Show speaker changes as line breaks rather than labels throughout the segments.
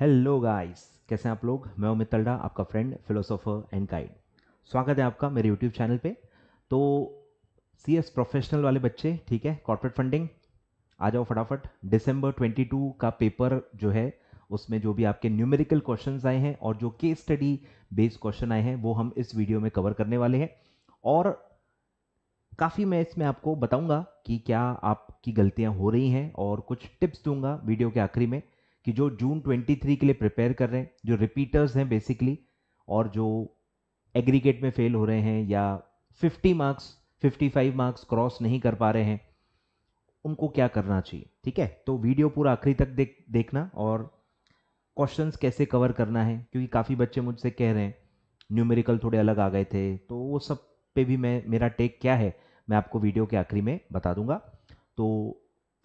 Hello guys कैसे हैं आप लोग मैं अमित तलडा आपका फ्रेंड फिलोसोफर एंड गाइड स्वागत है आपका मेरे यूट्यूब चैनल पे तो सी एस प्रोफेशनल वाले बच्चे ठीक है कॉर्पोरेट फंडिंग आ जाओ फटाफट दिसंबर 22 का पेपर जो है उसमें जो भी आपके न्यूमेरिकल क्वेश्चन आए हैं और जो केस स्टडी बेस्ड क्वेश्चन आए हैं वो हम इस वीडियो में कवर करने वाले हैं और काफ़ी मैं इसमें आपको बताऊंगा कि क्या आपकी गलतियां हो रही हैं और कुछ टिप्स दूंगा वीडियो के आखिरी में कि जो जून 23 के लिए प्रिपेयर कर रहे हैं जो रिपीटर्स हैं बेसिकली और जो एग्रीगेट में फेल हो रहे हैं या 50 मार्क्स 55 मार्क्स क्रॉस नहीं कर पा रहे हैं उनको क्या करना चाहिए ठीक है तो वीडियो पूरा आखिरी तक देख देखना और क्वेश्चंस कैसे कवर करना है क्योंकि काफ़ी बच्चे मुझसे कह रहे हैं न्यूमेरिकल थोड़े अलग आ गए थे तो वो सब पे भी मैं मेरा टेक क्या है मैं आपको वीडियो के आखिरी में बता दूंगा तो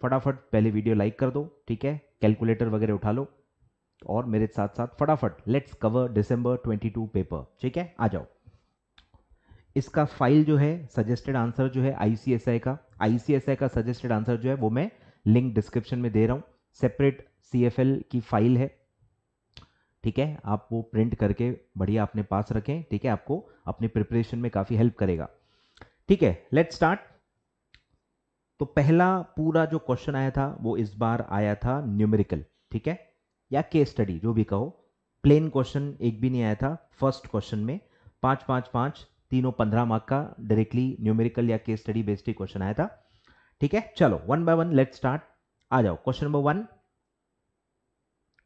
फटाफट पहले वीडियो लाइक कर दो ठीक है कैलकुलेटर वगैरह उठा लो तो और मेरे साथ साथ फटाफट लेट्स कवर डिसंबर 22 पेपर ठीक है आ जाओ इसका फाइल जो है सजेस्टेड आंसर जो है आईसीएसआई का आईसीएसआई का सजेस्टेड आंसर जो है वो मैं लिंक डिस्क्रिप्शन में दे रहा हूं सेपरेट सीएफएल की फाइल है ठीक है आप वो प्रिंट करके बढ़िया अपने पास रखें ठीक है आपको अपनी प्रिपरेशन में काफ़ी हेल्प करेगा ठीक है लेट्स स्टार्ट तो पहला पूरा जो क्वेश्चन आया था वो इस बार आया था न्यूमेरिकल ठीक है या केस स्टडी जो भी कहो प्लेन क्वेश्चन एक भी नहीं आया था फर्स्ट क्वेश्चन में पांच पांच पांच तीनों पंद्रह मार्क का डायरेक्टली न्यूमेरिकल या केस स्टडी बेस्ड क्वेश्चन आया था ठीक है चलो one by one let start आ जाओ question number one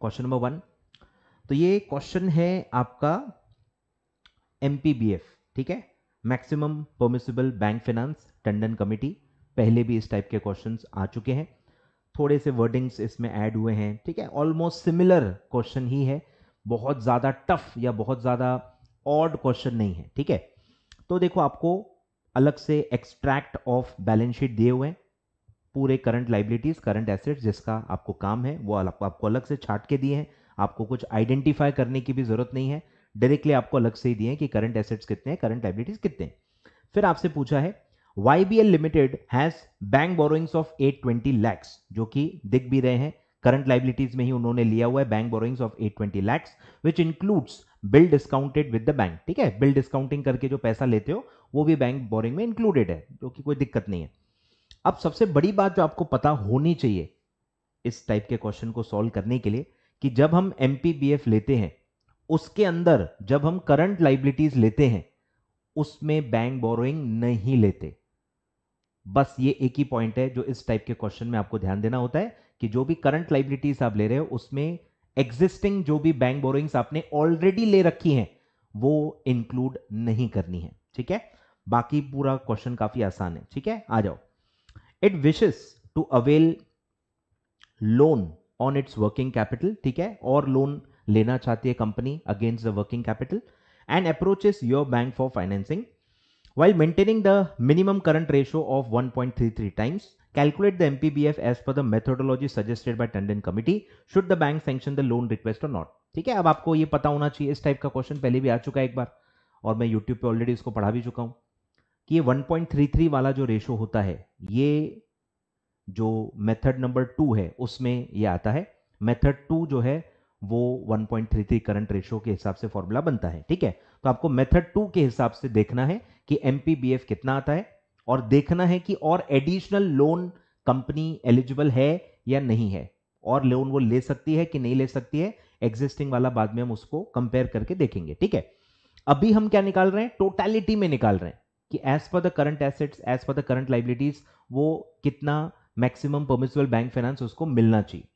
question number one तो ये क्वेश्चन है आपका एम ठीक है maximum permissible bank finance Tandon committee पहले भी इस टाइप के क्वेश्चन आ चुके हैं थोड़े से वर्डिंग्स इसमें ऐड हुए हैं ठीक है ऑलमोस्ट सिमिलर क्वेश्चन ही है बहुत ज़्यादा टफ या बहुत ज़्यादा ऑड क्वेश्चन नहीं है ठीक है तो देखो आपको अलग से एक्सट्रैक्ट ऑफ बैलेंस शीट दिए हुए हैं पूरे करंट लाइबिलिटीज करंट एसेट्स जिसका आपको काम है वो आपको अलग से छाट के दिए हैं आपको कुछ आइडेंटिफाई करने की भी ज़रूरत नहीं है डायरेक्टली आपको अलग से ही दिए हैं कि करंट एसेट्स कितने हैं करंट लाइबिलिटीज कितने हैं फिर आपसे पूछा है YBL limited has bank borrowings of 820 lakhs जो कि दिख भी रहे हैं करंट लाइबिलिटीज में ही उन्होंने लिया हुआ है bank borrowings of 820 lakhs which includes bill discounted with the bank ठीक है बिल डिस्काउंटिंग करके जो पैसा लेते हो वो भी बैंक बोरिंग में इंक्लूडेड है जो कि कोई दिक्कत नहीं है अब सबसे बड़ी बात जो आपको पता होनी चाहिए इस टाइप के क्वेश्चन को सॉल्व करने के लिए कि जब हम एम लेते हैं उसके अंदर जब हम करंट लाइबिलिटीज लेते हैं उसमें बैंक बोरोइंग नहीं लेते बस ये एक ही पॉइंट है जो इस टाइप के क्वेश्चन में आपको ध्यान देना होता है कि जो भी करंट लाइबिलिटीज आप ले रहे हो उसमें एग्जिस्टिंग जो भी बैंक बोरोइंग्स आपने ऑलरेडी ले रखी हैं वो इंक्लूड नहीं करनी है ठीक है बाकी पूरा क्वेश्चन काफी आसान है ठीक है आ जाओ it wishes to avail loan on its working capital ठीक है और लोन लेना चाहती है company against the working capital and approaches your bank for financing While maintaining the minimum current ratio of 1.33 times, calculate the MPBF as per the methodology suggested by tandon committee should the bank sanction the loan request or not. theek hai ab aapko ye pata hona chahiye is type ka question pehle bhi aa chuka hai ek bar aur main youtube pe already isko padha bhi chuka hu ki ye 1.33 wala jo ratio hota hai ye जो method number two है उसमें ये आता है method to जो है वो 1.33 current ratio के हिसाब से फॉर्मूला बनता है ठीक है तो आपको मेथड टू के हिसाब से देखना है कि एम कितना आता है और देखना है कि और एडिशनल लोन कंपनी एलिजिबल है या नहीं है और लोन वो ले सकती है कि नहीं ले सकती है एग्जिस्टिंग वाला बाद में हम उसको कंपेयर करके देखेंगे ठीक है अभी हम क्या निकाल रहे हैं टोटैलिटी में निकाल रहे हैं कि as per the current assets as per the current liabilities वो कितना मैक्सिमम परमिसबल बैंक फाइनेंस उसको मिलना चाहिए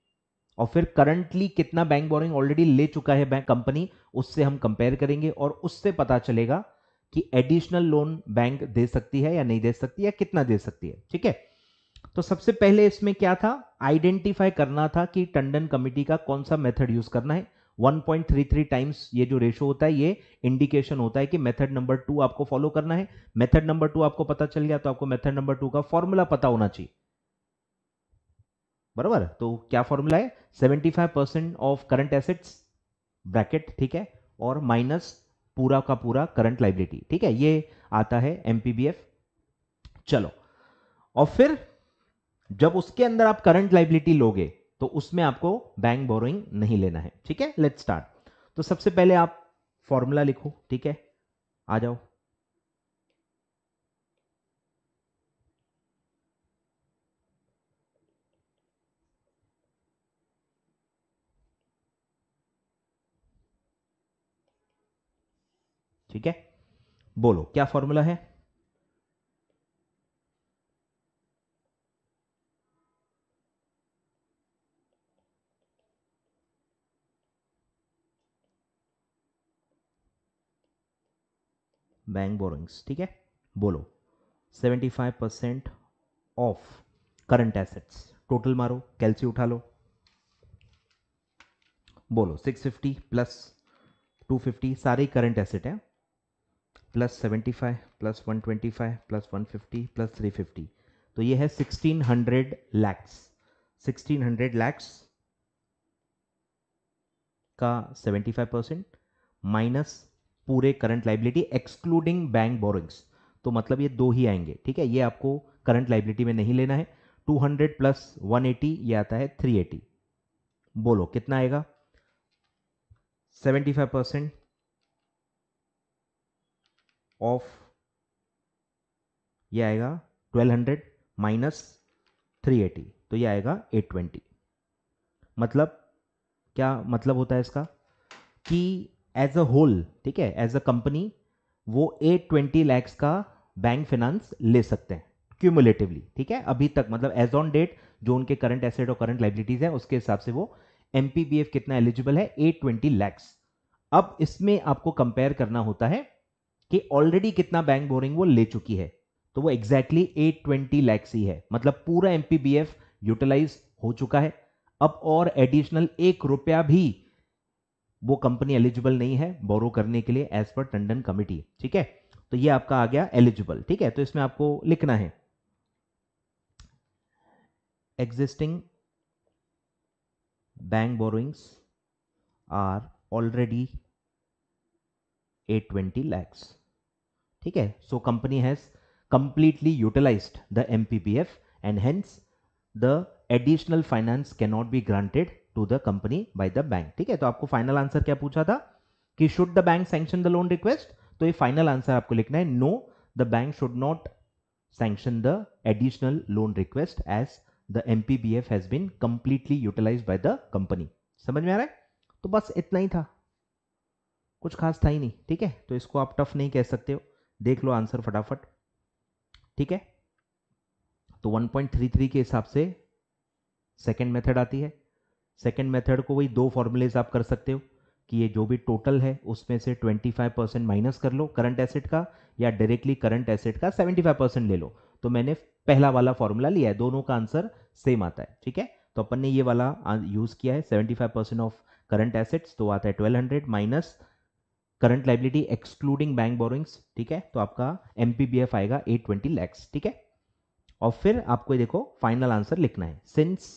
और फिर करंटली कितना बैंक बोरिंग ऑलरेडी ले चुका है बैंक कंपनी उससे हम कंपेयर करेंगे और उससे पता चलेगा कि एडिशनल लोन बैंक दे सकती है या नहीं दे सकती या कितना दे सकती है ठीक है तो सबसे पहले इसमें क्या था आइडेंटिफाई करना था कि टंडन कमिटी का कौन सा मेथड यूज करना है 1.33 टाइम्स ये जो रेशो होता है ये इंडिकेशन होता है कि मेथड नंबर टू आपको फॉलो करना है मेथड नंबर टू आपको पता चल गया तो आपको मेथड नंबर टू का फॉर्मूला पता होना चाहिए बराबर तो क्या फॉर्मूला है 75 percent of current assets bracket ठीक है और माइनस पूरा का पूरा करंट लाइबिलिटी ठीक है ये आता है एमपीबीएफ चलो और फिर जब उसके अंदर आप करंट लाइबिलिटी लोगे तो उसमें आपको बैंक बोरोइंग नहीं लेना है ठीक है लेट स्टार्ट तो सबसे पहले आप फॉर्मूला लिखो ठीक है आ जाओ ठीक है बोलो क्या फॉर्मूला है बैंक बोरिंग्स ठीक है बोलो 75 percent of current assets total मारो कैल्सी उठा लो बोलो 650 प्लस 250 सारे करंट एसेट हैं plus seventy five plus one twenty five plus one fifty plus three fifty तो ये है sixteen hundred lakhs sixteen hundred lakhs का सेवेंटी फाइव परसेंट माइनस पूरे current liability excluding bank borrowings तो मतलब ये दो ही आएंगे ठीक है ये आपको करंट लाइबिलिटी में नहीं लेना है two hundred plus one eighty ये आता है थ्री एटी बोलो कितना आएगा सेवेंटी फाइव परसेंट ऑफ ये आएगा 1200 माइनस 380 तो ये आएगा 820 मतलब क्या मतलब होता है इसका कि एज अ होल ठीक है एज अ कंपनी वो 820 ट्वेंटी लैक्स का बैंक फाइनेंस ले सकते हैं क्यूमुलेटिवली ठीक है अभी तक मतलब एज ऑन डेट जो उनके करंट एसेट और करंट लाइबिलिटीज है उसके हिसाब से वो एम कितना एलिजिबल है एट ट्वेंटी लैक्स अब इसमें आपको कंपेयर करना होता है कि ऑलरेडी कितना बैंक बोरिंग वो ले चुकी है तो वो एग्जैक्टली एट ट्वेंटी लैक्स ही है मतलब पूरा एम यूटिलाइज हो चुका है अब और एडिशनल एक रुपया भी वो कंपनी एलिजिबल नहीं है बोरो करने के लिए एज पर टंडन कमिटी ठीक है तो ये आपका आ गया एलिजिबल ठीक है तो इसमें आपको लिखना है existing bank borrowings are already 820 lakhs ठीक है so company has completely utilized the MPBF and hence the additional finance cannot be granted to the company by the bank ठीक है तो आपको फाइनल आंसर क्या पूछा था कि should the bank sanction the loan request तो ये फाइनल आंसर आपको लिखना है no the bank should not sanction the additional loan request as the M P B F has been completely utilise by the company समझ में आ रहा है तो बस इतना ही था कुछ खास था ही नहीं ठीक है तो इसको आप टफ नहीं कह सकते हो देख लो आंसर फटाफट ठीक है तो 1.33 के हिसाब से सेकेंड मेथड आती है सेकेंड मेथड को वही दो फॉर्मूलेज आप कर सकते हो कि ये जो भी टोटल है उसमें से 25 परसेंट माइनस कर लो करंट एसेट का या डायरेक्टली करंट एसेट का 75 परसेंट ले लो तो मैंने पहला वाला फॉर्मूला लिया है दोनों का आंसर सेम आता है ठीक है तो अपन ने ये वाला यूज़ किया है 75 परसेंट ऑफ करंट एसेट्स तो आता है 1200 minus current liability excluding bank borrowings ठीक है तो आपका एम आएगा एट ट्वेंटी लैक्स ठीक है और फिर आपको देखो फाइनल आंसर लिखना है since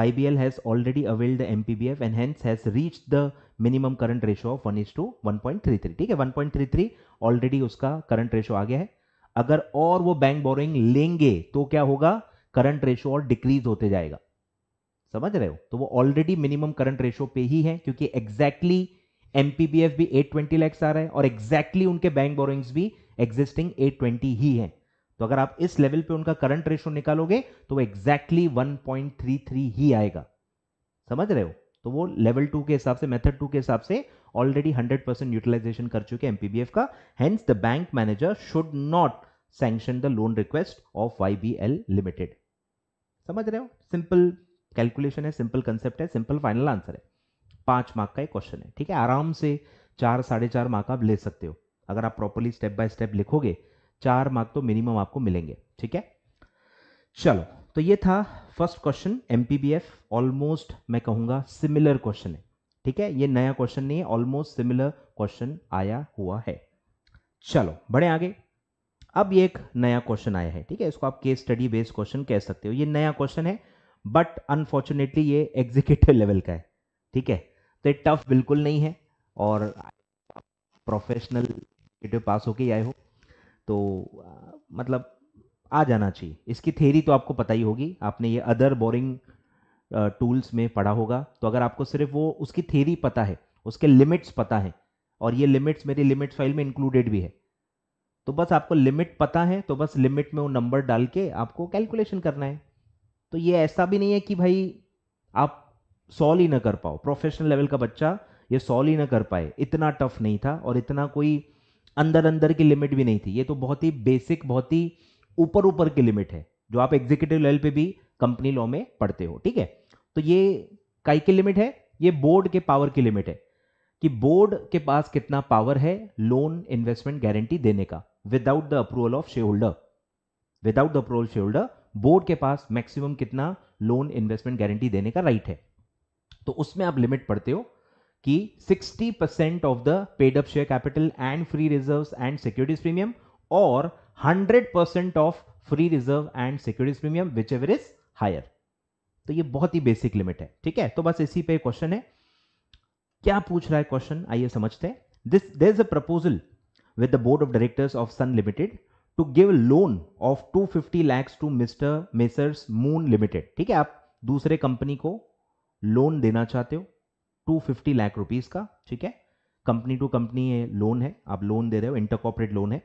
YBL has already availed the MPBF and hence has reached the minimum current ratio of one point three three ठीक है थ्री ऑलरेडी उसका करंट रेशो आ गया है अगर और वो बैंक बोरिंग लेंगे तो क्या होगा करंट रेशो और डिक्रीज होते जाएगा समझ रहे हो तो वो ऑलरेडी मिनिमम करंट रेशो पे ही है क्योंकि एग्जैक्टली exactly एमपीबीएफ भी एट ट्वेंटी लैक्स आ रहा है और एग्जैक्टली exactly उनके बैंक बोरोइंग्स भी एग्जिस्टिंग 820 ट्वेंटी ही है तो अगर आप इस लेवल पे उनका करंट रेशो निकालोगे तो वो exactly one point three three ही आएगा समझ रहे हो तो वो लेवल टू के हिसाब से मेथड टू के हिसाब से ऑलरेडी हंड्रेड परसेंट यूटिलाइजेशन कर चुके एमपीबीएफ का hence the bank manager should not sanction the loan request of Y B L limited समझ रहे हो सिंपल कैलकुलेशन है सिंपल कंसेप्ट है सिंपल फाइनल आंसर है पाँच मार्क का एक क्वेश्चन है ठीक है आराम से चार साढ़े चार मार्क आप ले सकते हो अगर आप प्रॉपरली स्टेप बाय स्टेप लिखोगे चार मार्क तो मिनिमम आपको मिलेंगे ठीक है चलो तो ये था फर्स्ट क्वेश्चन एम ऑलमोस्ट मैं कहूँगा सिमिलर क्वेश्चन है ठीक है ये नया क्वेश्चन नहीं है ऑलमोस्ट सिमिलर क्वेश्चन आया हुआ है चलो बड़े आगे अब ये एक नया क्वेश्चन आया है ठीक है इसको आप केस स्टडी बेस्ड क्वेश्चन कह सकते हो ये नया क्वेश्चन है बट अनफॉर्चुनेटली ये एग्जीक्यूटिव लेवल का है ठीक है तो टफ बिल्कुल नहीं है और प्रोफेशनल पास होके आए हो तो आ, मतलब आ जाना चाहिए इसकी थेरी तो आपको पता ही होगी आपने ये अदर बोरिंग टूल्स में पढ़ा होगा तो अगर आपको सिर्फ वो उसकी थेरी पता है उसके लिमिट्स पता है और ये लिमिट्स मेरी लिमिट्स फाइल में इंक्लूडेड भी है तो बस आपको लिमिट पता है तो बस लिमिट में वो नंबर डाल के आपको कैलकुलेशन करना है तो ये ऐसा भी नहीं है कि भाई आप सॉल्व ही ना कर पाओ प्रोफेशनल लेवल का बच्चा ये सॉल्व ही ना कर पाए इतना टफ नहीं था और इतना कोई अंदर अंदर की लिमिट भी नहीं थी ये तो बहुत ही बेसिक बहुत ही ऊपर ऊपर की लिमिट है जो आप एग्जीक्यूटिव लेवल पे भी कंपनी लॉ में पढ़ते हो ठीक है तो ये काई की लिमिट है ये बोर्ड के पावर की लिमिट है कि बोर्ड के पास कितना पावर है लोन इन्वेस्टमेंट गारंटी देने का without the approval of shareholder without the approval shareholder board के पास मैक्सिमम कितना लोन इन्वेस्टमेंट गारंटी देने का राइट है तो उसमें आप लिमिट पढ़ते हो कि 60 percent of the paid up share capital and free reserve and securities premium और 100 percent of free reserve and securities premium whichever is higher तो ये बहुत ही बेसिक लिमिट है ठीक है तो बस इसी पे क्वेश्चन है क्या पूछ रहा है क्वेश्चन आइए समझते हैं this there is a proposal with the board of directors of Sun limited to give loan of of fifty lakhs to Mr. Messrs Moon ठीक है आप दूसरे कंपनी को लोन देना चाहते हो 250 लैख रुपीज का ठीक है कंपनी टू कंपनी लोन है आप लोन दे रहे हो इंटरकॉपरेट लोन है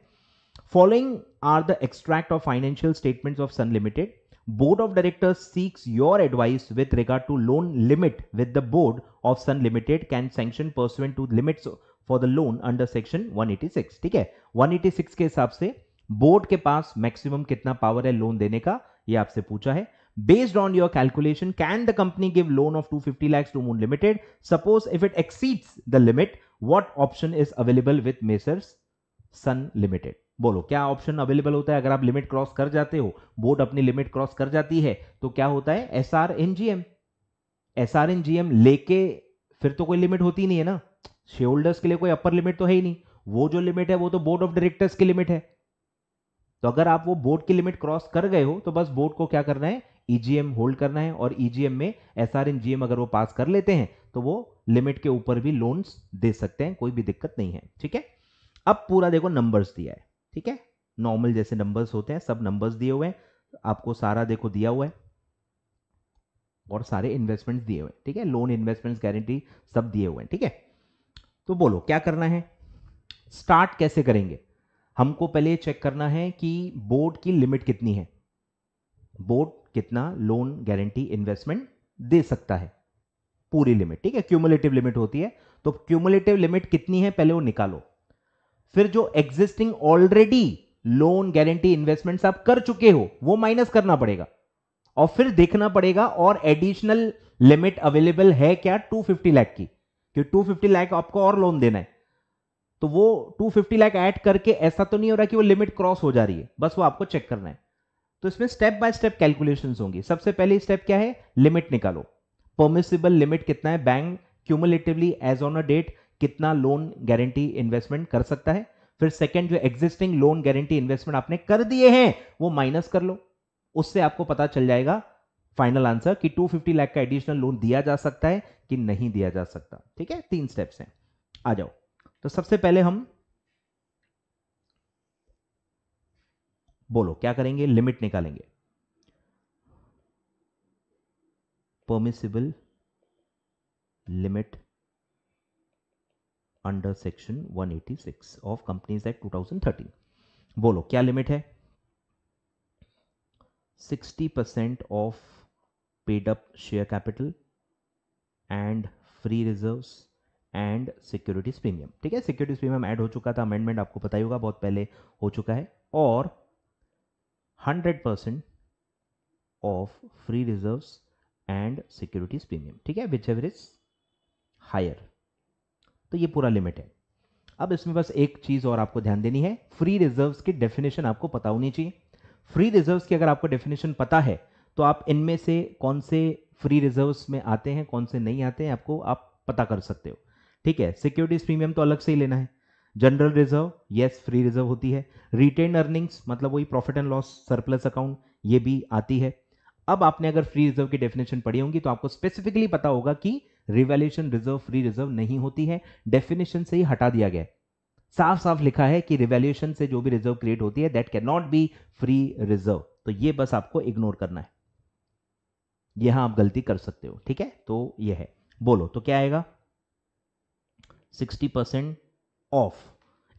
following are the extract of financial statement of Sun limited board of directors seeks your advice with regard to loan limit with the board of Sun limited can sanction person to limit for the loan under section one eighty six ठीक है one eighty six के हिसाब से board के पास maximum कितना power है loan देने का यह आपसे पूछा है based on your calculation can the company give loan of 250 lakhs to moon limited suppose if it exceeds the limit what option is available with messrs sun limited बोलो क्या ऑप्शन अवेलेबल होता है अगर आप लिमिट क्रॉस कर जाते हो board अपनी लिमिट क्रॉस कर जाती है तो क्या होता है S R in G M S R in G M लेके फिर तो कोई लिमिट होती नहीं है ना शेयर होल्डर्स के लिए कोई अपर लिमिट तो है ही नहीं वो जो लिमिट है वो तो बोर्ड ऑफ डायरेक्टर्स की लिमिट है तो अगर आप वो बोर्ड की लिमिट क्रॉस कर गए हो तो बस बोर्ड को क्या करना है ईजीएम e होल्ड करना है और ईजीएम e में एस आर जीएम अगर वो पास कर लेते हैं तो वो लिमिट के ऊपर भी लोन्स दे सकते हैं कोई भी दिक्कत नहीं है ठीक है अब पूरा देखो नंबर्स दिया है ठीक है नॉर्मल जैसे नंबर्स होते हैं सब नंबर्स दिए हुए हैं आपको सारा देखो दिया हुआ है और सारे इन्वेस्टमेंट्स दिए हुए हैं ठीक है लोन इन्वेस्टमेंट्स गारंटी सब दिए हुए हैं ठीक है तो बोलो क्या करना है स्टार्ट कैसे करेंगे हमको पहले चेक करना है कि बोर्ड की लिमिट कितनी है बोर्ड कितना लोन गारंटी इन्वेस्टमेंट दे सकता है पूरी लिमिट ठीक है क्यूमुलेटिव लिमिट होती है तो क्यूमुलेटिव लिमिट कितनी है पहले वो निकालो फिर जो existing already loan guarantee investment आप कर चुके हो वो माइनस करना पड़ेगा और फिर देखना पड़ेगा और एडिशनल लिमिट अवेलेबल है क्या 250 लाख की टू 250 लाख आपको और लोन देना है तो वो 250 लाख ऐड करके ऐसा तो नहीं हो रहा कि वो लिमिट क्रॉस हो जा रही है बस वो आपको चेक करना है तो इसमें स्टेप बाय स्टेप कैलकुलेशन होंगी सबसे पहले स्टेप क्या है लिमिट निकालो परमिसिबल लिमिट कितना है bank cumulatively as on a date कितना लोन गारंटी इन्वेस्टमेंट कर सकता है फिर सेकंड जो एग्जिस्टिंग लोन गारंटी इन्वेस्टमेंट आपने कर दिए हैं वो माइनस कर लो उससे आपको पता चल जाएगा फाइनल आंसर कि 250 लाख का एडिशनल लोन दिया जा सकता है कि नहीं दिया जा सकता ठीक है तीन स्टेप्स हैं आ जाओ तो सबसे पहले हम बोलो क्या करेंगे लिमिट निकालेंगे permissible limit under section 186 of companies act 2013 बोलो क्या लिमिट है 60 percent of paid up share capital and free reserves and securities premium ठीक है सिक्योरिटीज प्रीमियम ऐड हो चुका था अमेंडमेंट आपको पता ही होगा बहुत पहले हो चुका है और 100% of free reserves and securities premium ठीक है विच एवरेज हायर तो ये पूरा लिमिट है अब इसमें बस एक चीज और आपको ध्यान देनी है फ्री रिजर्व्स की डेफिनेशन आपको पता होनी चाहिए फ्री रिजर्व्स की अगर आपको डेफिनेशन पता है तो आप इनमें से कौन से फ्री रिजर्व्स में आते हैं कौन से नहीं आते हैं आपको आप पता कर सकते हो ठीक है सिक्योरिटीज प्रीमियम तो अलग से ही लेना है general reserve yes free reserve होती है रिटेन अर्निंग्स मतलब वही profit and loss surplus account ये भी आती है अब आपने अगर फ्री रिजर्व की डेफिनेशन पढ़ी होंगी तो आपको स्पेसिफिकली पता होगा कि रिवेल्यूशन रिजर्व फ्री रिजर्व नहीं होती है डेफिनेशन से ही हटा दिया गया साफ साफ लिखा है कि रिवेल्यूशन से जो भी रिजर्व क्रिएट होती है that can not be free reserve तो ये बस आपको इग्नोर करना है यहां आप गलती कर सकते हो ठीक है तो ये है बोलो तो क्या आएगा सिक्सटी परसेंट ऑफ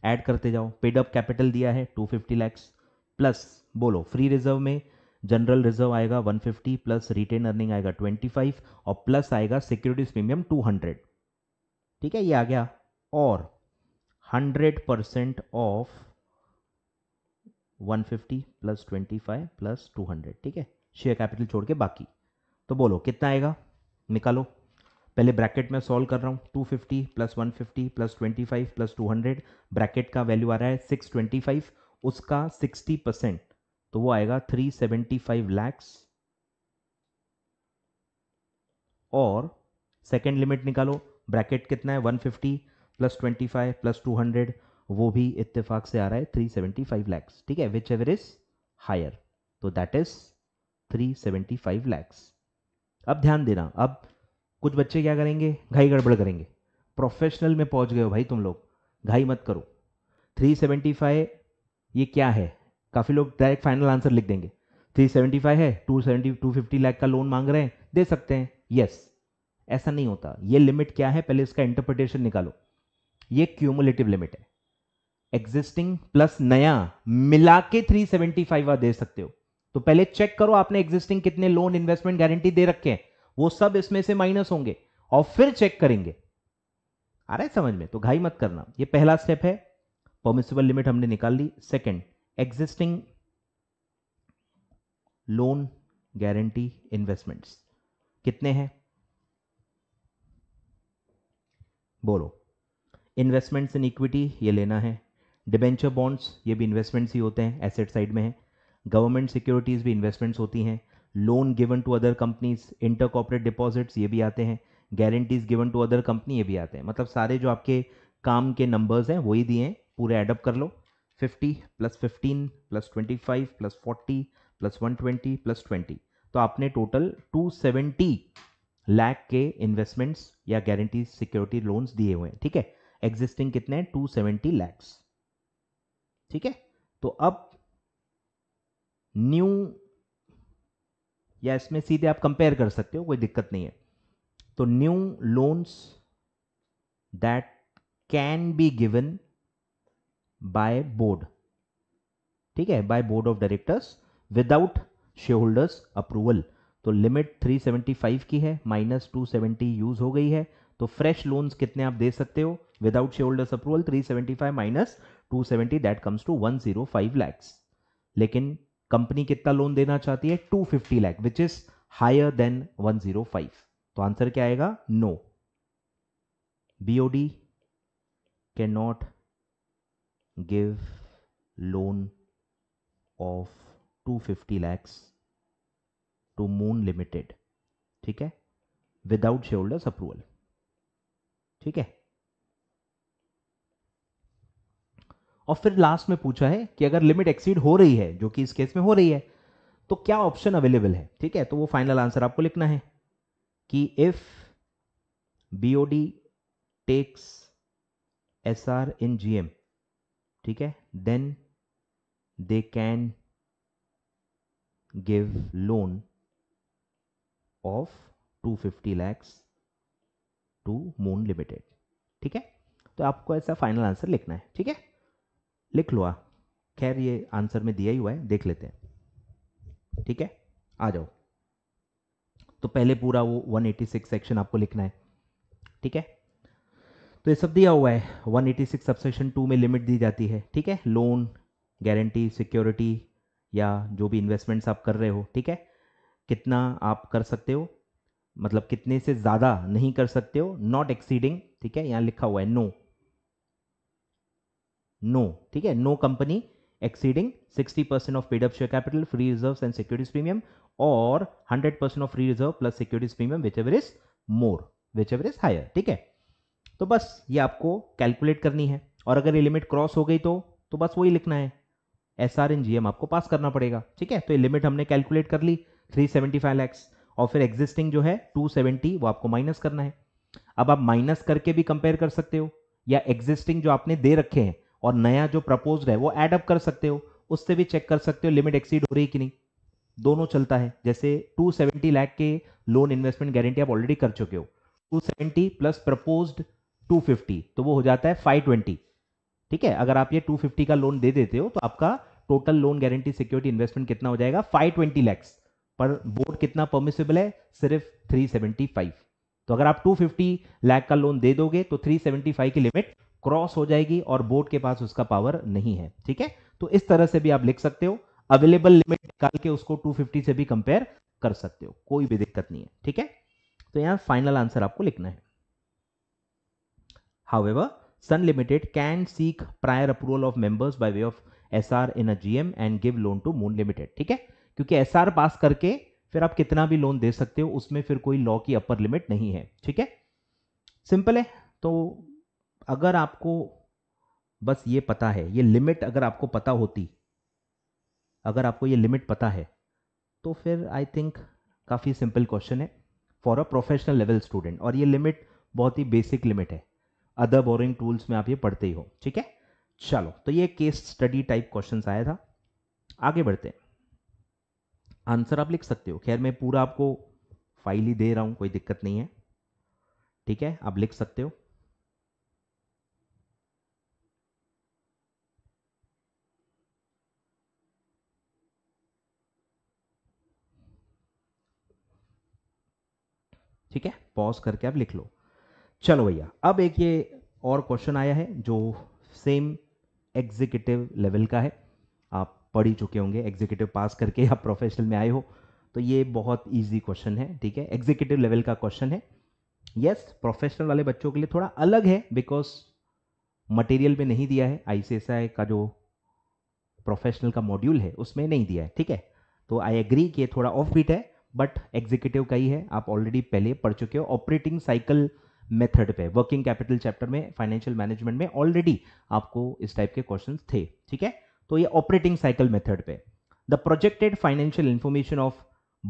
ऐड करते जाओ पेड अप कैपिटल दिया है 250 फिफ्टी लैक्स प्लस बोलो फ्री रिजर्व में जनरल रिजर्व आएगा 150 प्लस रिटेन अर्निंग आएगा 25 और प्लस आएगा सिक्योरिटीज प्रीमियम 200 ठीक है ये आ गया और 100 परसेंट ऑफ 150 प्लस 25 प्लस 200 ठीक है शेयर कैपिटल छोड़ के बाकी तो बोलो कितना आएगा निकालो पहले ब्रैकेट में सॉल्व कर रहा हूँ 250 प्लस 150 प्लस 25 प्लस 200 ब्रैकेट का वैल्यू आ रहा है 625 उसका 60 परसेंट तो वो आएगा 375 लैक्स और सेकेंड लिमिट निकालो ब्रैकेट कितना है 150 प्लस 25 प्लस 200 वो भी इत्तेफाक से आ रहा है 375 लैक्स ठीक है विच एवर इज हायर तो दैट इज 375 लैक्स अब ध्यान देना अब कुछ बच्चे क्या करेंगे घाई गड़बड़ करेंगे प्रोफेशनल में पहुंच गए हो भाई तुम लोग घाई मत करो 375 ये क्या है काफ़ी लोग डायरेक्ट फाइनल आंसर लिख देंगे 375 है 270 250 लाख का लोन मांग रहे हैं दे सकते हैं यस ऐसा नहीं होता ये लिमिट क्या है पहले इसका इंटरप्रिटेशन निकालो ये क्यूमुलेटिव लिमिट है एग्जिस्टिंग प्लस नया मिला के थ्री फाइव दे सकते हो तो पहले चेक करो आपने एग्जिस्टिंग कितने लोन इन्वेस्टमेंट गारंटी दे रखे हैं वो सब इसमें से माइनस होंगे और फिर चेक करेंगे आ रहा है समझ में तो घाई मत करना ये पहला स्टेप है परमिसिबल लिमिट हमने निकाल ली second existing loan guarantee investments कितने हैं बोलो इन्वेस्टमेंट्स इन इक्विटी ये लेना है डिबेंचर बॉन्ड्स ये भी इन्वेस्टमेंट्स ही होते हैं एसेट साइड में है गवर्नमेंट सिक्योरिटीज़ भी इन्वेस्टमेंट्स होती हैं loan given to other companies intercorporate deposits ये भी आते हैं guarantees given to other company ये भी आते हैं मतलब सारे जो आपके काम के नंबर्स हैं वही दिए हैं पूरे एडअप कर लो fifty plus fifteen plus twenty five plus forty plus one twenty plus twenty तो आपने टोटल टू सेवेंटी लैख के इन्वेस्टमेंट्स या गारंटी सिक्योरिटी लोन्स दिए हुए हैं ठीक है एग्जिस्टिंग कितने हैं सेवेंटी लैक्स ठीक है तो अब न्यू या इसमें सीधे आप कंपेयर कर सकते हो कोई दिक्कत नहीं है तो new loans that can be given by board ठीक है by board of directors without shareholders approval तो लिमिट 375 की है माइनस 270 यूज हो गई है तो फ्रेश लोन्स कितने आप दे सकते हो without shareholders approval 375 minus 270 that comes to 105 lakhs लेकिन कंपनी कितना लोन देना चाहती है two fifty lakhs which is higher than one zero five तो आंसर क्या आएगा no BOD can not give loan of two fifty lakhs to Moon limited ठीक है विदाउट शेयर होल्डर्स अप्रूवल ठीक है और फिर लास्ट में पूछा है कि अगर लिमिट एक्सीड हो रही है जो कि इस केस में हो रही है तो क्या ऑप्शन अवेलेबल है ठीक है तो वो फाइनल आंसर आपको लिखना है कि if BOD takes S R in G M ठीक है then they can loan of to 250 lakhs to Moon limited ठीक है तो आपको ऐसा फाइनल आंसर लिखना है ठीक है लिख लो खैर ये आंसर में दिया ही हुआ है देख लेते हैं ठीक है आ जाओ तो पहले पूरा वो 186 सेक्शन आपको लिखना है ठीक है तो ये सब दिया हुआ है 186 सबसेक्शन टू में लिमिट दी जाती है ठीक है लोन गारंटी सिक्योरिटी या जो भी इन्वेस्टमेंट्स आप कर रहे हो ठीक है कितना आप कर सकते हो मतलब कितने से ज़्यादा नहीं कर सकते हो नॉट एक्सीडिंग ठीक है यहाँ लिखा हुआ है नो no. नो ठीक है no company exceeding 60 percent of paid up share capital free reserve and securities premium और 100 percent of free reserve plus securities premium whichever is more whichever is higher ठीक है तो बस ये आपको calculate करनी है और अगर ये लिमिट क्रॉस हो गई तो तो बस वही लिखना है S R in G M आपको पास करना पड़ेगा ठीक है तो ये लिमिट हमने कैलकुलेट कर ली थ्री सेवेंटी फाइव लैक्स और फिर एग्जिस्टिंग जो है टू सेवेंटी वो आपको माइनस करना है अब आप माइनस करके भी कंपेयर कर सकते हो या एग्जिस्टिंग जो आपने दे रखे हैं और नया जो प्रपोज है वो एडअप कर सकते हो उससे भी चेक कर सकते हो लिमिट एक्सीड हो रही कि नहीं दोनों चलता है जैसे 270 लैख के लोन इन्वेस्टमेंट गारंटी आप ऑलरेडी कर चुके हो 270 प्लस प्रपोज 250 तो वो हो जाता है 520 ठीक है अगर आप ये 250 का लोन दे देते हो तो आपका total loan guarantee security investment कितना हो जाएगा 520 लैक्स पर बोर्ड कितना परमिसेबल है सिर्फ 375 तो अगर आप 250 लाख का लोन दे दोगे तो 375 की लिमिट क्रॉस हो जाएगी और बोर्ड के पास उसका पावर नहीं है ठीक है तो इस तरह से भी आप लिख सकते हो अवेलेबल लिमिट निकाल के उसको 250 से भी कंपेयर कर सकते हो कोई भी दिक्कत नहीं है ठीक है तो यहां फाइनल आंसर आपको लिखना है however Sun limited can seek prior approval of members by way of SR in a GM and give loan to Moon limited ठीक है क्योंकि एसआर पास करके फिर आप कितना भी लोन दे सकते हो उसमें फिर कोई लॉ की अपर लिमिट नहीं है ठीक है सिंपल है तो अगर आपको बस ये पता है ये लिमिट अगर आपको पता होती अगर आपको ये लिमिट पता है तो फिर आई थिंक काफ़ी सिंपल क्वेश्चन है for a professional level student और ये लिमिट बहुत ही बेसिक लिमिट है अदर बोरिंग टूल्स में आप ये पढ़ते ही हो ठीक है चलो तो ये केस स्टडी टाइप क्वेश्चन आया था आगे बढ़ते हैं आंसर आप लिख सकते हो खैर मैं पूरा आपको फाइल ही दे रहा हूँ कोई दिक्कत नहीं है ठीक है आप लिख सकते हो ठीक है पॉज करके आप लिख लो चलो भैया अब एक ये और क्वेश्चन आया है जो सेम एग्जीक्यूटिव लेवल का है आप पढ़ ही चुके होंगे एग्जीक्यूटिव पास करके आप प्रोफेशनल में आए हो तो ये बहुत ईजी क्वेश्चन है ठीक है एग्जीक्यूटिव लेवल का क्वेश्चन है यस प्रोफेशनल वाले बच्चों के लिए थोड़ा अलग है बिकॉज मटेरियल में नहीं दिया है आईसीएसआई का जो प्रोफेशनल का मॉड्यूल है उसमें नहीं दिया है ठीक है तो आई एग्री कि ये थोड़ा ऑफ बीट है बट एग्जीक्यूटिव का ही है आप ऑलरेडी पहले पढ़ चुके हो ऑपरेटिंग साइकिल मेथड पे वर्किंग कैपिटल चैप्टर में फाइनेंशियल मैनेजमेंट में ऑलरेडी आपको इस टाइप के क्वेश्चन थे ठीक है तो ये ऑपरेटिंग साइकिल मेथड पे the projected financial information of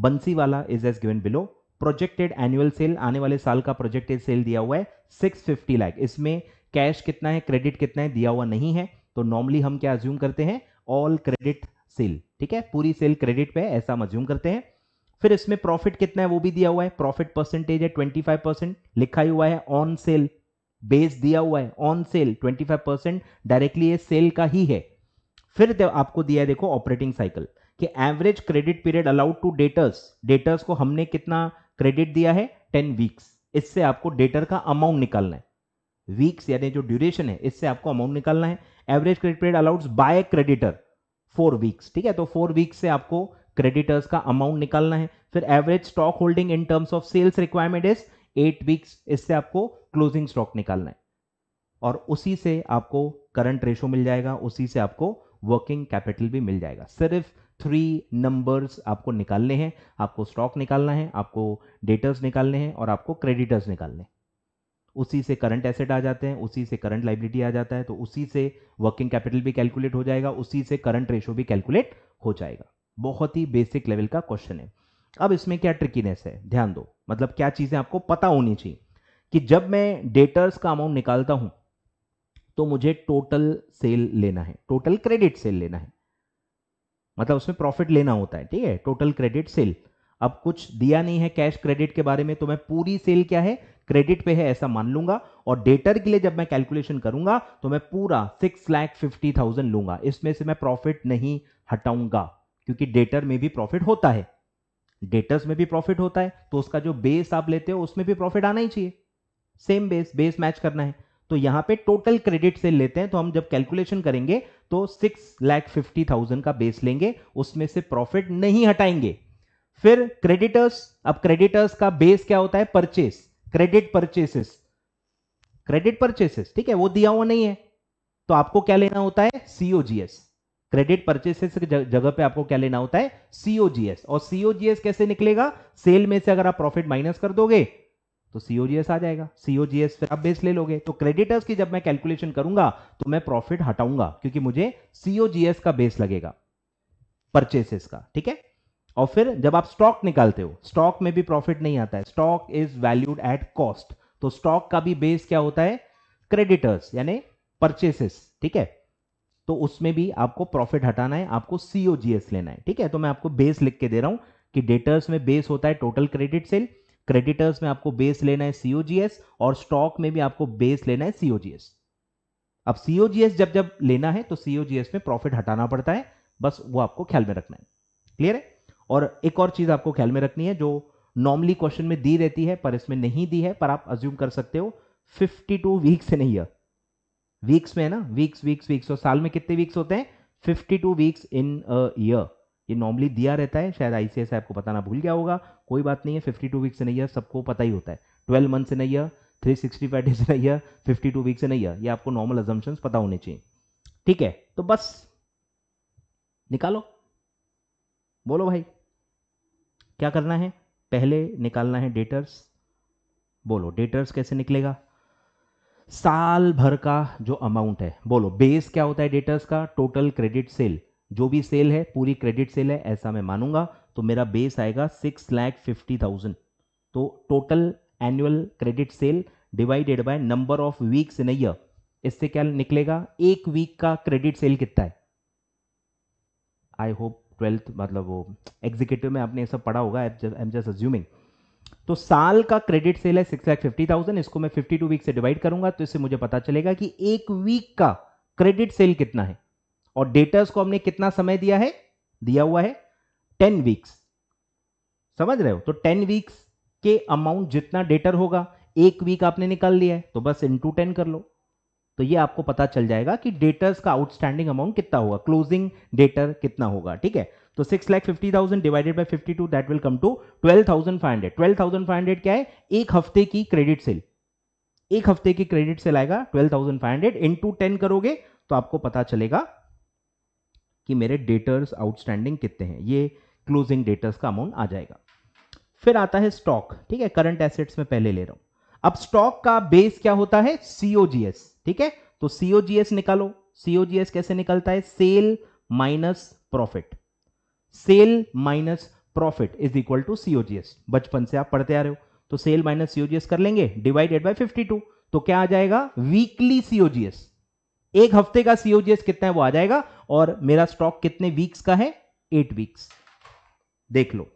Bansiwala is as given below projected annual sale आने वाले साल का प्रोजेक्टेड सेल दिया हुआ है सिक्स फिफ्टी लाख इसमें कैश कितना है क्रेडिट कितना है दिया हुआ नहीं है तो नॉर्मली हम क्या अज्यूम करते हैं ऑल क्रेडिट सेल ठीक है पूरी सेल क्रेडिट पे ऐसा हम अज्यूम करते हैं फिर इसमें प्रॉफिट कितना है वो भी दिया हुआ है प्रॉफिट परसेंटेज है 25 परसेंट लिखा ही हुआ है ऑन सेल बेस दिया हुआ है ऑन सेल 25 परसेंट डायरेक्टली ये सेल का ही है फिर आपको दिया है देखो ऑपरेटिंग साइकिल कि average credit period allowed to debtors debtors को हमने कितना क्रेडिट दिया है टेन वीक्स इससे आपको डेटर का अमाउंट निकालना है वीक्स यानी जो ड्यूरेशन है इससे आपको अमाउंट निकालना है average credit period allowed by creditor four weeks ठीक है तो फोर वीक्स से आपको क्रेडिटर्स का अमाउंट निकालना है फिर average stock holding in terms of sales requirement is eight weeks इससे आपको क्लोजिंग स्टॉक निकालना है और उसी से आपको करंट रेशो मिल जाएगा उसी से आपको वर्किंग कैपिटल भी मिल जाएगा सिर्फ थ्री नंबर्स आपको निकालने हैं आपको स्टॉक निकालना है आपको डेटर्स निकालने हैं और आपको क्रेडिटर्स निकालने हैं उसी से करंट एसेट आ जाते हैं उसी से करंट लाइबिलिटी आ जाता है तो उसी से वर्किंग कैपिटल भी कैलकुलेट हो जाएगा उसी से करंट रेशो भी कैलकुलेट हो जाएगा बहुत ही बेसिक लेवल का क्वेश्चन है अब इसमें क्या ट्रिकीनेस है ध्यान दो मतलब क्या चीज़ें आपको पता होनी चाहिए कि जब मैं डेटर्स का अमाउंट निकालता हूं तो मुझे टोटल सेल लेना है टोटल क्रेडिट सेल लेना है मतलब उसमें प्रॉफिट लेना होता है ठीक है टोटल क्रेडिट सेल अब कुछ दिया नहीं है कैश क्रेडिट के बारे में तो मैं पूरी सेल क्या है क्रेडिट पे है ऐसा मान लूंगा और डेटर के लिए जब मैं कैलकुलेशन करूंगा तो मैं पूरा सिक्स लैख फिफ्टी थाउजेंड लूंगा इसमें से मैं प्रॉफिट नहीं हटाऊंगा क्योंकि डेटर में भी प्रॉफिट होता है डेटर्स में भी प्रॉफिट होता है तो उसका जो बेस आप लेते हो उसमें भी प्रॉफिट आना ही चाहिए सेम बेस बेस मैच करना है तो यहां पे टोटल क्रेडिट से लेते हैं तो हम जब कैलकुलेशन करेंगे तो सिक्स लैख फिफ्टी थाउजेंड का बेस लेंगे उसमें से प्रॉफिट नहीं हटाएंगे फिर क्रेडिटर्स अब क्रेडिटर्स का बेस क्या होता है purchase credit purchases credit purchases ठीक है वो दिया हुआ नहीं है तो आपको क्या लेना होता है सीओजीएस क्रेडिट परचेसेस की जगह पे आपको क्या लेना होता है सीओजीएस और सीओजीएस कैसे निकलेगा सेल में से अगर आप प्रॉफिट माइनस कर दोगे तो सीओजीएस आ जाएगा सीओजीएस फिर आप बेस ले लोगे तो क्रेडिटर्स की जब मैं कैलकुलेशन करूंगा तो मैं प्रॉफिट हटाऊंगा क्योंकि मुझे सीओजीएस का बेस लगेगा परचेसेस का ठीक है और फिर जब आप स्टॉक निकालते हो स्टॉक में भी प्रॉफिट नहीं आता है stock is valued at cost तो स्टॉक का भी बेस क्या होता है क्रेडिटर्स यानी परचेसेस ठीक है तो उसमें भी आपको प्रॉफिट हटाना है आपको सीओजीएस लेना है ठीक है तो मैं आपको बेस लिख के दे रहा हूं कि डेटर्स में बेस होता है टोटल क्रेडिट सेल क्रेडिटर्स में आपको बेस लेना है सीओजीएस और स्टॉक में भी आपको बेस लेना है सीओजीएस अब सीओजीएस जब जब लेना है तो सीओजीएस में प्रॉफिट हटाना पड़ता है बस वो आपको ख्याल में रखना है क्लियर है और एक और चीज आपको ख्याल में रखनी है जो नॉर्मली क्वेश्चन में दी रहती है पर इसमें नहीं दी है पर आप अज्यूम कर सकते हो 52 वीक्स से नहीं है वीक्स में है ना वीक्स वीक्स वीक्स और साल में कितने वीक्स होते हैं 52 वीक्स इन ईयर ये नॉर्मली दिया रहता है शायद आईसीएस आपको पता ना भूल गया होगा कोई बात नहीं है 52 वीक्स इन ईयर सबको पता ही होता है 12 months in year 365 days in year two weeks in year ये आपको नॉर्मल एजम्पन पता होने चाहिए ठीक है तो बस निकालो बोलो भाई क्या करना है पहले निकालना है डेटर्स बोलो डेटर्स कैसे निकलेगा साल भर का जो अमाउंट है बोलो बेस क्या होता है डेटर्स का टोटल क्रेडिट सेल जो भी सेल है पूरी क्रेडिट सेल है ऐसा मैं मानूंगा तो मेरा बेस आएगा सिक्स लैख फिफ्टी थाउजेंड तो total annual credit sale divided by number of weeks in year इससे क्या निकलेगा एक वीक का क्रेडिट सेल कितना है आई होप ट्वेल्थ मतलब वो एग्जीक्यूटिव में आपने ये सब पढ़ा होगा आई एम जस्ट अज्यूमिंग तो साल का क्रेडिट सेल है सिक्स लाख फिफ्टी थाउजेंड इसको मैं फिफ्टी टू वीक से डिवाइड करूंगा तो इससे मुझे पता चलेगा कि एक वीक का क्रेडिट सेल कितना है और डेटर्स को हमने कितना समय दिया है दिया हुआ है टेन वीक्स समझ रहे हो तो टेन वीक्स के अमाउंट जितना डेटर होगा एक वीक आपने निकाल लिया है तो बस इंटू टेन कर लो तो ये आपको पता चल जाएगा कि डेटर्स का आउटस्टैंडिंग अमाउंट कितना होगा क्लोजिंग डेटर कितना होगा ठीक है तो six lakh fifty thousand divided by fifty two that will come to twelve thousand five hundred twelve thousand five hundred क्या है एक हफ्ते की क्रेडिट सेल एक हफ्ते की क्रेडिट सेल आएगा twelve thousand five hundred into ten करोगे तो आपको पता चलेगा कि मेरे डेटर्स आउटस्टैंडिंग कितने हैं ये क्लोजिंग डेटर्स का अमाउंट आ जाएगा फिर आता है स्टॉक ठीक है करंट एसेट्स में पहले ले रहा हूं अब स्टॉक का बेस क्या होता है सीओजीएस ठीक है तो सीओजीएस निकालो सीओजीएस कैसे निकलता है sale minus profit sale minus profit is equal to COGS बचपन से आप पढ़ते आ रहे हो तो सेल माइनस सीओजीएस कर लेंगे डिवाइडेड बाय 52 तो क्या आ जाएगा वीकली सीओजीएस एक हफ्ते का सीओजीएस कितना है वो आ जाएगा और मेरा स्टॉक कितने वीक्स का है एट वीक्स देख लो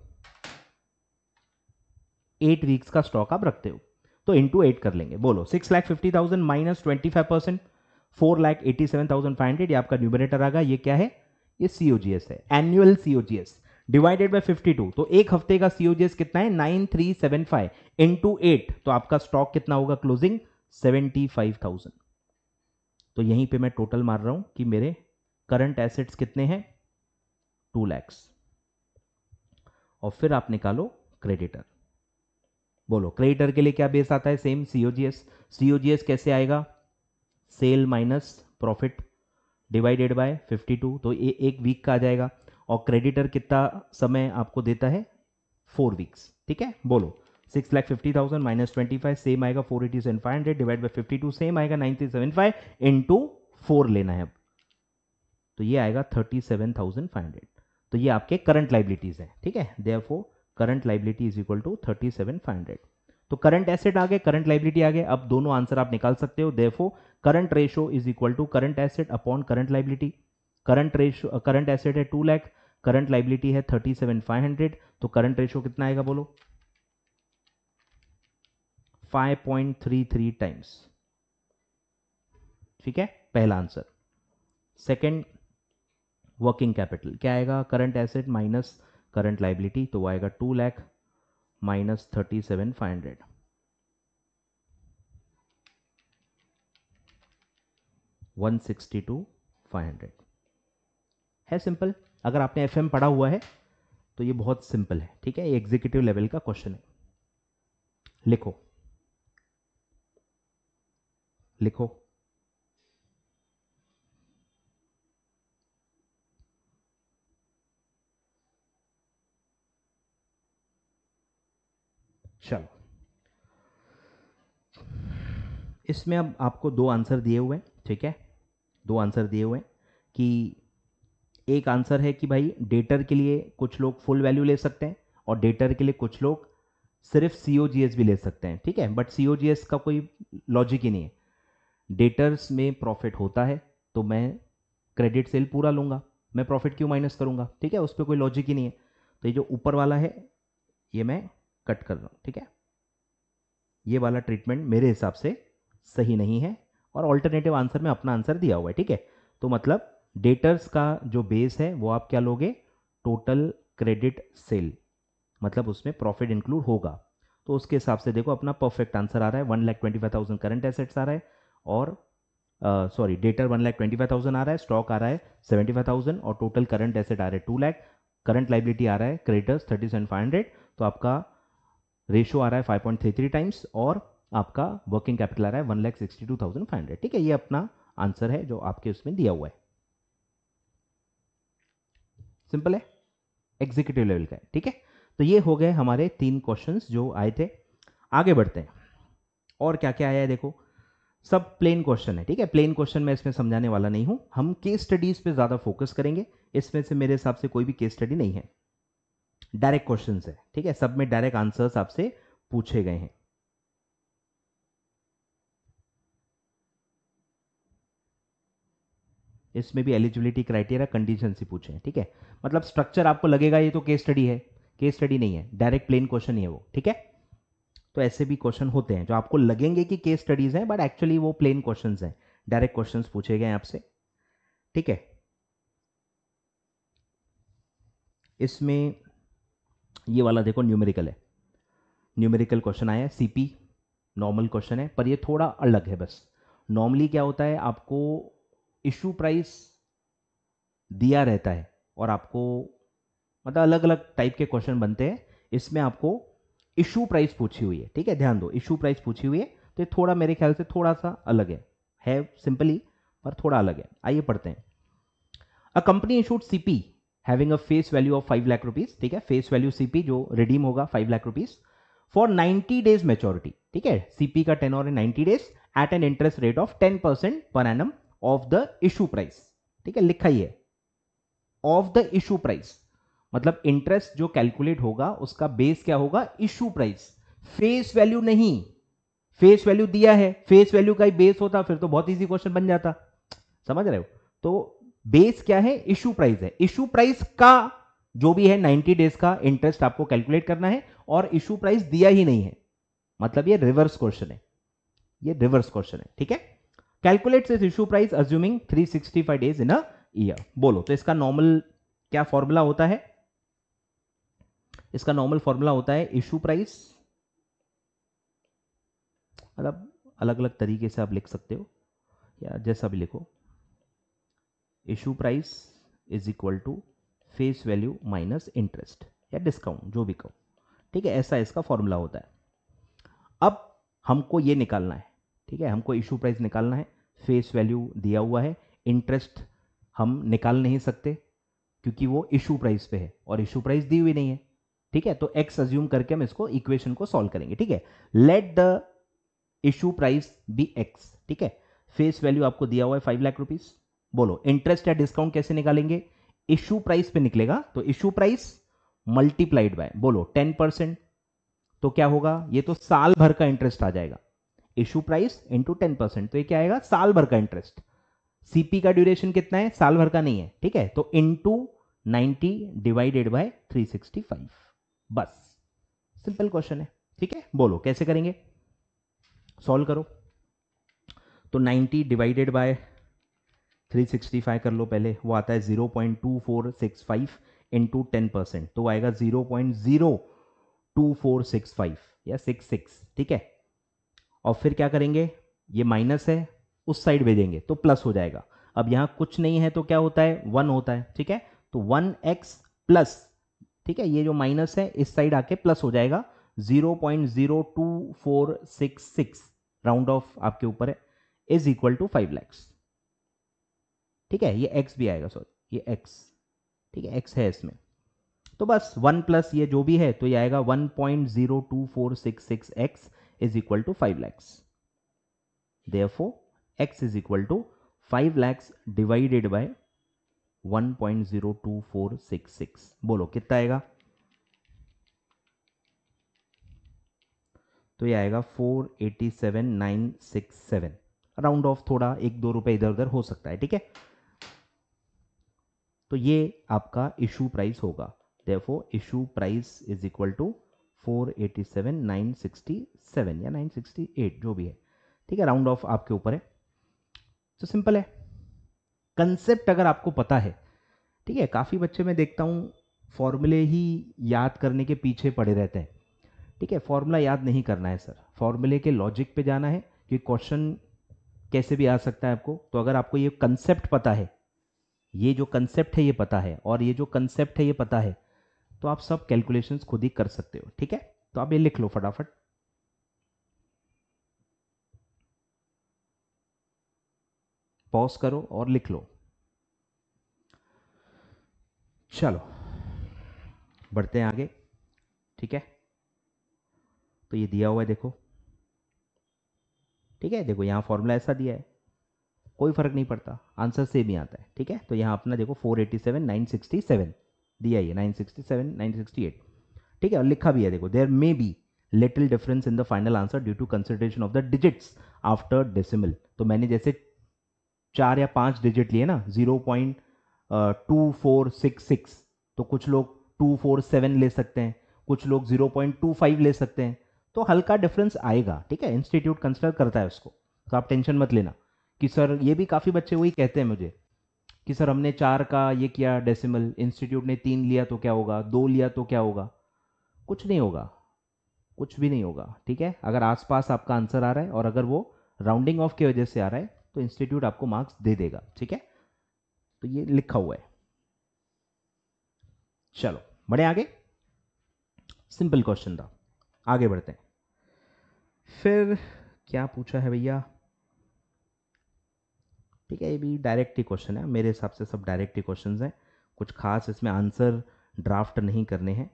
एट वीक्स का स्टॉक आप रखते हो तो इंटू एट कर लेंगे बोलो six lakh fifty thousand minus twenty five percent four lakh eighty seven thousand five hundred आपका न्यूमिनेटर आगा ये क्या है ये सीओजीएस है एनुअल सीओजीएस डिवाइडेड बाय 52 तो एक हफ्ते का सीओजीएस कितना है 9375 इनटू 8 तो आपका स्टॉक कितना होगा क्लोजिंग 75000 तो यहीं पे मैं टोटल मार रहा हूं कि मेरे करंट एसेट्स कितने हैं 2 लैक्स और फिर आप निकालो क्रेडिटर बोलो क्रेडिटर के लिए क्या बेस आता है सेम सीओजीएस सीओजीएस कैसे आएगा sale minus profit divided by 52 तो ये एक वीक का आ जाएगा और क्रेडिटर कितना समय आपको देता है फोर वीक्स ठीक है बोलो six lakh fifty thousand minus twenty five same आएगा four eighty seven five hundred divide by fifty two same आएगा nine three seven five into टू फोर लेना है अब तो ये आएगा thirty seven thousand five hundred तो ये आपके करंट लाइबिलिटीज हैं ठीक है there current liability is equal to thirty seven five hundred तो करंट एसेट आ गए करंट लाइबिलिटी आ गए अब दोनों आंसर आप निकाल सकते हो therefore current ratio is equal to current asset upon current liability current ratio current asset है टू लैख करंट लाइबिलिटी है थर्टी सेवन फाइव हंड्रेड तो करंट रेशो कितना आएगा बोलो five point three three times ठीक है पहला आंसर सेकेंड वर्किंग कैपिटल क्या आएगा current asset minus current liability तो वो आएगा two lakh minus thirty seven five hundred one sixty two five hundred है सिंपल अगर आपने एफ पढ़ा हुआ है तो ये बहुत सिंपल है ठीक है ये एग्जीक्यूटिव लेवल का क्वेश्चन है लिखो लिखो चलो इसमें अब आपको दो आंसर दिए हुए हैं ठीक है दो आंसर दिए हुए हैं कि एक आंसर है कि भाई डेटर के लिए कुछ लोग फुल वैल्यू ले सकते हैं और डेटर के लिए कुछ लोग सिर्फ सी भी ले सकते हैं ठीक है बट सी का कोई लॉजिक ही नहीं है डेटर्स में प्रॉफिट होता है तो मैं क्रेडिट सेल पूरा लूँगा मैं प्रॉफिट क्यों माइनस करूँगा ठीक है उस पर कोई लॉजिक ही नहीं है तो ये जो ऊपर वाला है ये मैं कट कर रहा हूँ ठीक है ये वाला ट्रीटमेंट मेरे हिसाब से सही नहीं है और ऑल्टरनेटिव आंसर में अपना आंसर दिया हुआ है ठीक है तो मतलब डेटर्स का जो बेस है वो आप क्या लोगे टोटल क्रेडिट सेल मतलब उसमें प्रॉफिट इंक्लूड होगा तो उसके हिसाब से देखो अपना परफेक्ट आंसर आ रहा है one lakh twenty five thousand current assets आ रहा है और sorry debtor one lakh twenty five thousand आ रहा है स्टॉक आ रहा है सेवेंटी फाइव थाउजेंड और टोटल करंट एसेट आ रहा है टू लाख करंट लाइबिलिटी आ रहा है creditors thirty seven five hundred तो आपका रेशो आ रहा है थ्री टाइम्स और आपका वर्किंग कैपिटल आ रहा है one lakh sixty two thousand five hundred ठीक है ये अपना आंसर है जो आपके उसमें दिया हुआ है सिंपल है एग्जीक्यूटिव लेवल का है ठीक है तो ये हो गए हमारे तीन क्वेश्चन जो आए थे आगे बढ़ते हैं और क्या क्या आया है देखो सब प्लेन क्वेश्चन है ठीक है प्लेन क्वेश्चन मैं इसमें समझाने वाला नहीं हूं हम केस स्टडीज पे ज्यादा फोकस करेंगे इसमें से मेरे हिसाब से कोई भी केस स्टडी नहीं है डायरेक्ट क्वेश्चन है ठीक है सब में डायरेक्ट आंसर्स आपसे पूछे गए हैं इसमें भी एलिजिबिलिटी क्राइटेरिया से पूछे हैं ठीक है मतलब स्ट्रक्चर आपको लगेगा ये तो केस स्टडी है केस स्टडी नहीं है डायरेक्ट प्लेन क्वेश्चन ही है वो ठीक है तो ऐसे भी क्वेश्चन होते हैं जो आपको लगेंगे कि केस स्टडीज हैं बट एक्चुअली वो प्लेन क्वेश्चन हैं डायरेक्ट क्वेश्चन पूछे गए आपसे ठीक है इसमें ये वाला देखो न्यूमेरिकल है न्यूमेरिकल क्वेश्चन आया है सीपी नॉर्मल क्वेश्चन है पर ये थोड़ा अलग है बस नॉर्मली क्या होता है आपको इशू प्राइस दिया रहता है और आपको मतलब अलग अलग टाइप के क्वेश्चन बनते हैं इसमें आपको इशू प्राइस पूछी हुई है ठीक है ध्यान दो इशू प्राइस पूछी हुई है तो ये थोड़ा मेरे ख्याल से थोड़ा सा अलग है है सिंपली पर थोड़ा अलग है आइए पढ़ते हैं a company issued CP having a face value of five lakh rupees ठीक है फेस वैल्यू सीपी जो रिडीम होगा five lakh rupees for 90 days maturity ठीक है सीपी का टेन और ninety days at an interest rate of ten percent per annum of the issue price ठीक है लिखा ही है ऑफ द इशू प्राइस मतलब इंटरेस्ट जो कैलकुलेट होगा उसका बेस क्या होगा इशू प्राइस फेस वैल्यू नहीं फेस वैल्यू दिया है फेस वैल्यू का ही बेस होता फिर तो बहुत इजी क्वेश्चन बन जाता समझ रहे हो तो बेस क्या है इश्यू प्राइस है इश्यू प्राइस का जो भी है 90 डेज का इंटरेस्ट आपको कैलकुलेट करना है और इश्यू प्राइस दिया ही नहीं है मतलब ये रिवर्स क्वेश्चन है ये रिवर्स क्वेश्चन है ठीक है calculate is issue price assuming 365 days in a year बोलो तो इसका नॉर्मल क्या फॉर्मूला होता है इसका नॉर्मल फॉर्मूला होता है इशू प्राइस मतलब अलग अलग तरीके से आप लिख सकते हो या जैसा भी लिखो issue price is equal to face value minus interest या डिस्काउंट जो भी कहो ठीक है ऐसा इसका फॉर्मूला होता है अब हमको ये निकालना है ठीक है हमको इशू प्राइस निकालना है फेस वैल्यू दिया हुआ है इंटरेस्ट हम निकाल नहीं सकते क्योंकि वो इशू प्राइस पे है और इशू प्राइस दी हुई नहीं है ठीक है तो एक्स अज्यूम करके हम इसको इक्वेशन को सॉल्व करेंगे ठीक है let the issue price be X ठीक है फेस वैल्यू आपको दिया हुआ है फाइव लाख रुपीज़ बोलो इंटरेस्ट या डिस्काउंट कैसे निकालेंगे इश्यू प्राइस पे निकलेगा तो इश्यू प्राइस मल्टीप्लाइड बाय बोलो टेन परसेंट तो क्या होगा ये तो साल भर का इंटरेस्ट आ जाएगा issue price into ten percent तो ये क्या आएगा साल भर का इंटरेस्ट सीपी का ड्यूरेशन कितना है साल भर का नहीं है ठीक है तो into ninety divided by three sixty five बस सिंपल क्वेश्चन है ठीक है बोलो कैसे करेंगे सॉल्व करो तो नाइनटी डिवाइडेड बाय 365 कर लो पहले वो आता है 0.2465 इंटू टेन परसेंट तो आएगा 0.02465 या सिक्स ठीक है और फिर क्या करेंगे ये माइनस है उस साइड भेजेंगे तो प्लस हो जाएगा अब यहाँ कुछ नहीं है तो क्या होता है वन होता है ठीक है तो वन एक्स प्लस ठीक है ये जो माइनस है इस साइड आके प्लस हो जाएगा 0.02466 राउंड ऑफ आपके ऊपर है is equal to five lakhs ठीक है ये एक्स भी आएगा सॉरी ये एक्स ठीक है एक्स है इसमें तो बस वन प्लस ये जो भी है तो ये आएगा one point zero two four six six X is equal to five lakhs therefore X is equal to five lakhs divided by one point zero two four six six बोलो कितना आएगा तो ये आएगा four eighty seven nine six seven round off थोड़ा एक दो रुपए इधर उधर हो सकता है ठीक है तो ये आपका इशू प्राइस होगा therefore issue price is equal to 487 967 या 968 जो भी है ठीक है राउंड ऑफ आपके ऊपर है तो सिंपल है कंसेप्ट अगर आपको पता है ठीक है काफ़ी बच्चे मैं देखता हूँ फॉर्मूले ही याद करने के पीछे पड़े रहते हैं ठीक है फॉर्मूला याद नहीं करना है सर फॉर्मूले के लॉजिक पे जाना है कि क्वेश्चन कैसे भी आ सकता है आपको तो अगर आपको ये कंसेप्ट पता है ये जो कंसेप्ट है ये पता है और ये जो कंसेप्ट है ये पता है तो आप सब कैलकुलेशन खुद ही कर सकते हो ठीक है तो आप ये लिख लो फटाफट पॉज करो और लिख लो चलो बढ़ते हैं आगे ठीक है तो ये दिया हुआ है देखो ठीक है देखो यहां फॉर्मूला ऐसा दिया है कोई फर्क नहीं पड़ता आंसर सेम ही आता है ठीक है तो यहाँ अपना देखो 487 967 दिया ही है 967 968 ठीक है और लिखा भी है देखो there may be little difference in the final answer due to consideration of the digits after decimal तो मैंने जैसे चार या पांच डिजिट लिए ना zero point two four six six तो कुछ लोग टू फोर सेवन ले सकते हैं कुछ लोग जीरो पॉइंट टू फाइव ले सकते हैं तो हल्का डिफरेंस आएगा ठीक है इंस्टीट्यूट कंसिडर करता है उसको तो आप टेंशन मत लेना कि सर ये भी काफ़ी बच्चे वही कहते हैं मुझे कि सर हमने चार का ये किया डेसिमल इंस्टीट्यूट ने तीन लिया तो क्या होगा दो लिया तो क्या होगा कुछ नहीं होगा कुछ भी नहीं होगा ठीक है अगर आसपास आपका आंसर आ रहा है और अगर वो राउंडिंग ऑफ की वजह से आ रहा है तो इंस्टीट्यूट आपको मार्क्स दे देगा ठीक है तो ये लिखा हुआ है चलो बढ़े आगे सिंपल क्वेश्चन था आगे बढ़ते हैं फिर क्या पूछा है भैया ठीक है ये भी डायरेक्ट ही क्वेश्चन है मेरे हिसाब से सब डायरेक्ट ही क्वेश्चन हैं कुछ खास इसमें आंसर ड्राफ्ट नहीं करने हैं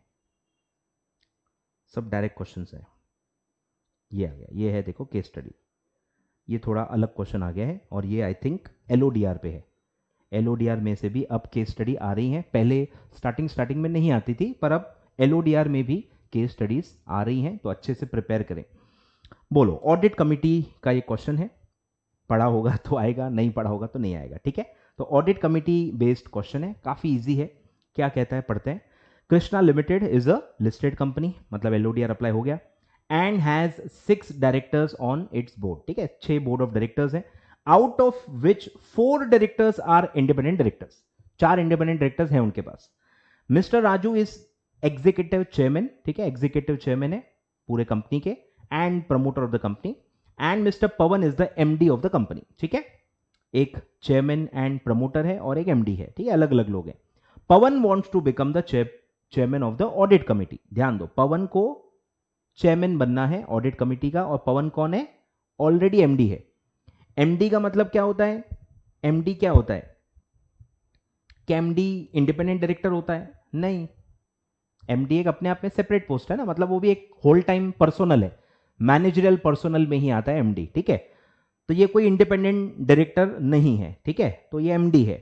सब डायरेक्ट क्वेश्चन हैं ये आ गया ये है देखो केस स्टडी ये थोड़ा अलग क्वेश्चन आ गया है और ये आई थिंक एल पे है एल में से भी अब केस स्टडी आ रही है पहले स्टार्टिंग स्टार्टिंग में नहीं आती थी पर अब एल में भी केस स्टडीज आ रही हैं तो अच्छे से प्रिपेयर करें बोलो ऑडिट कमिटी का ये क्वेश्चन है पढ़ा होगा तो आएगा नहीं पढ़ा होगा तो नहीं आएगा ठीक है तो ऑडिट कमिटी बेस्ड क्वेश्चन है काफ़ी ईजी है क्या कहता है पढ़ते हैं Krishna limited is a listed company मतलब एल अप्लाई हो गया and has six directors on its board ठीक है छः बोर्ड ऑफ डायरेक्टर्स हैं out of which four directors are independent directors चार इंडिपेंडेंट डायरेक्टर्स हैं उनके पास mister Raju is executive chairman ठीक है एग्जीक्यूटिव चेयरमैन है पूरे कंपनी के and promoter of the company and mister Pavan is the MD of the company ठीक है एक चेयरमैन एंड प्रमोटर है और एक एमडी है ठीक है अलग अलग लोग हैं Pavan wants to become the chairman of the audit committee ध्यान दो पवन को चेयरमैन बनना है ऑडिट कमेटी का और पवन कौन है ऑलरेडी एमडी है एमडी का मतलब क्या होता है एमडी क्या होता है क्या एमडी इंडिपेंडेंट डायरेक्टर होता है नहीं एमडी एक अपने आप में सेपरेट पोस्ट है ना मतलब वो भी एक होल टाइम पर्सोनल है मैनेजरियल पर्सोनल में ही आता है एमडी ठीक है तो ये कोई इंडिपेंडेंट डायरेक्टर नहीं है ठीक है तो ये एमडी है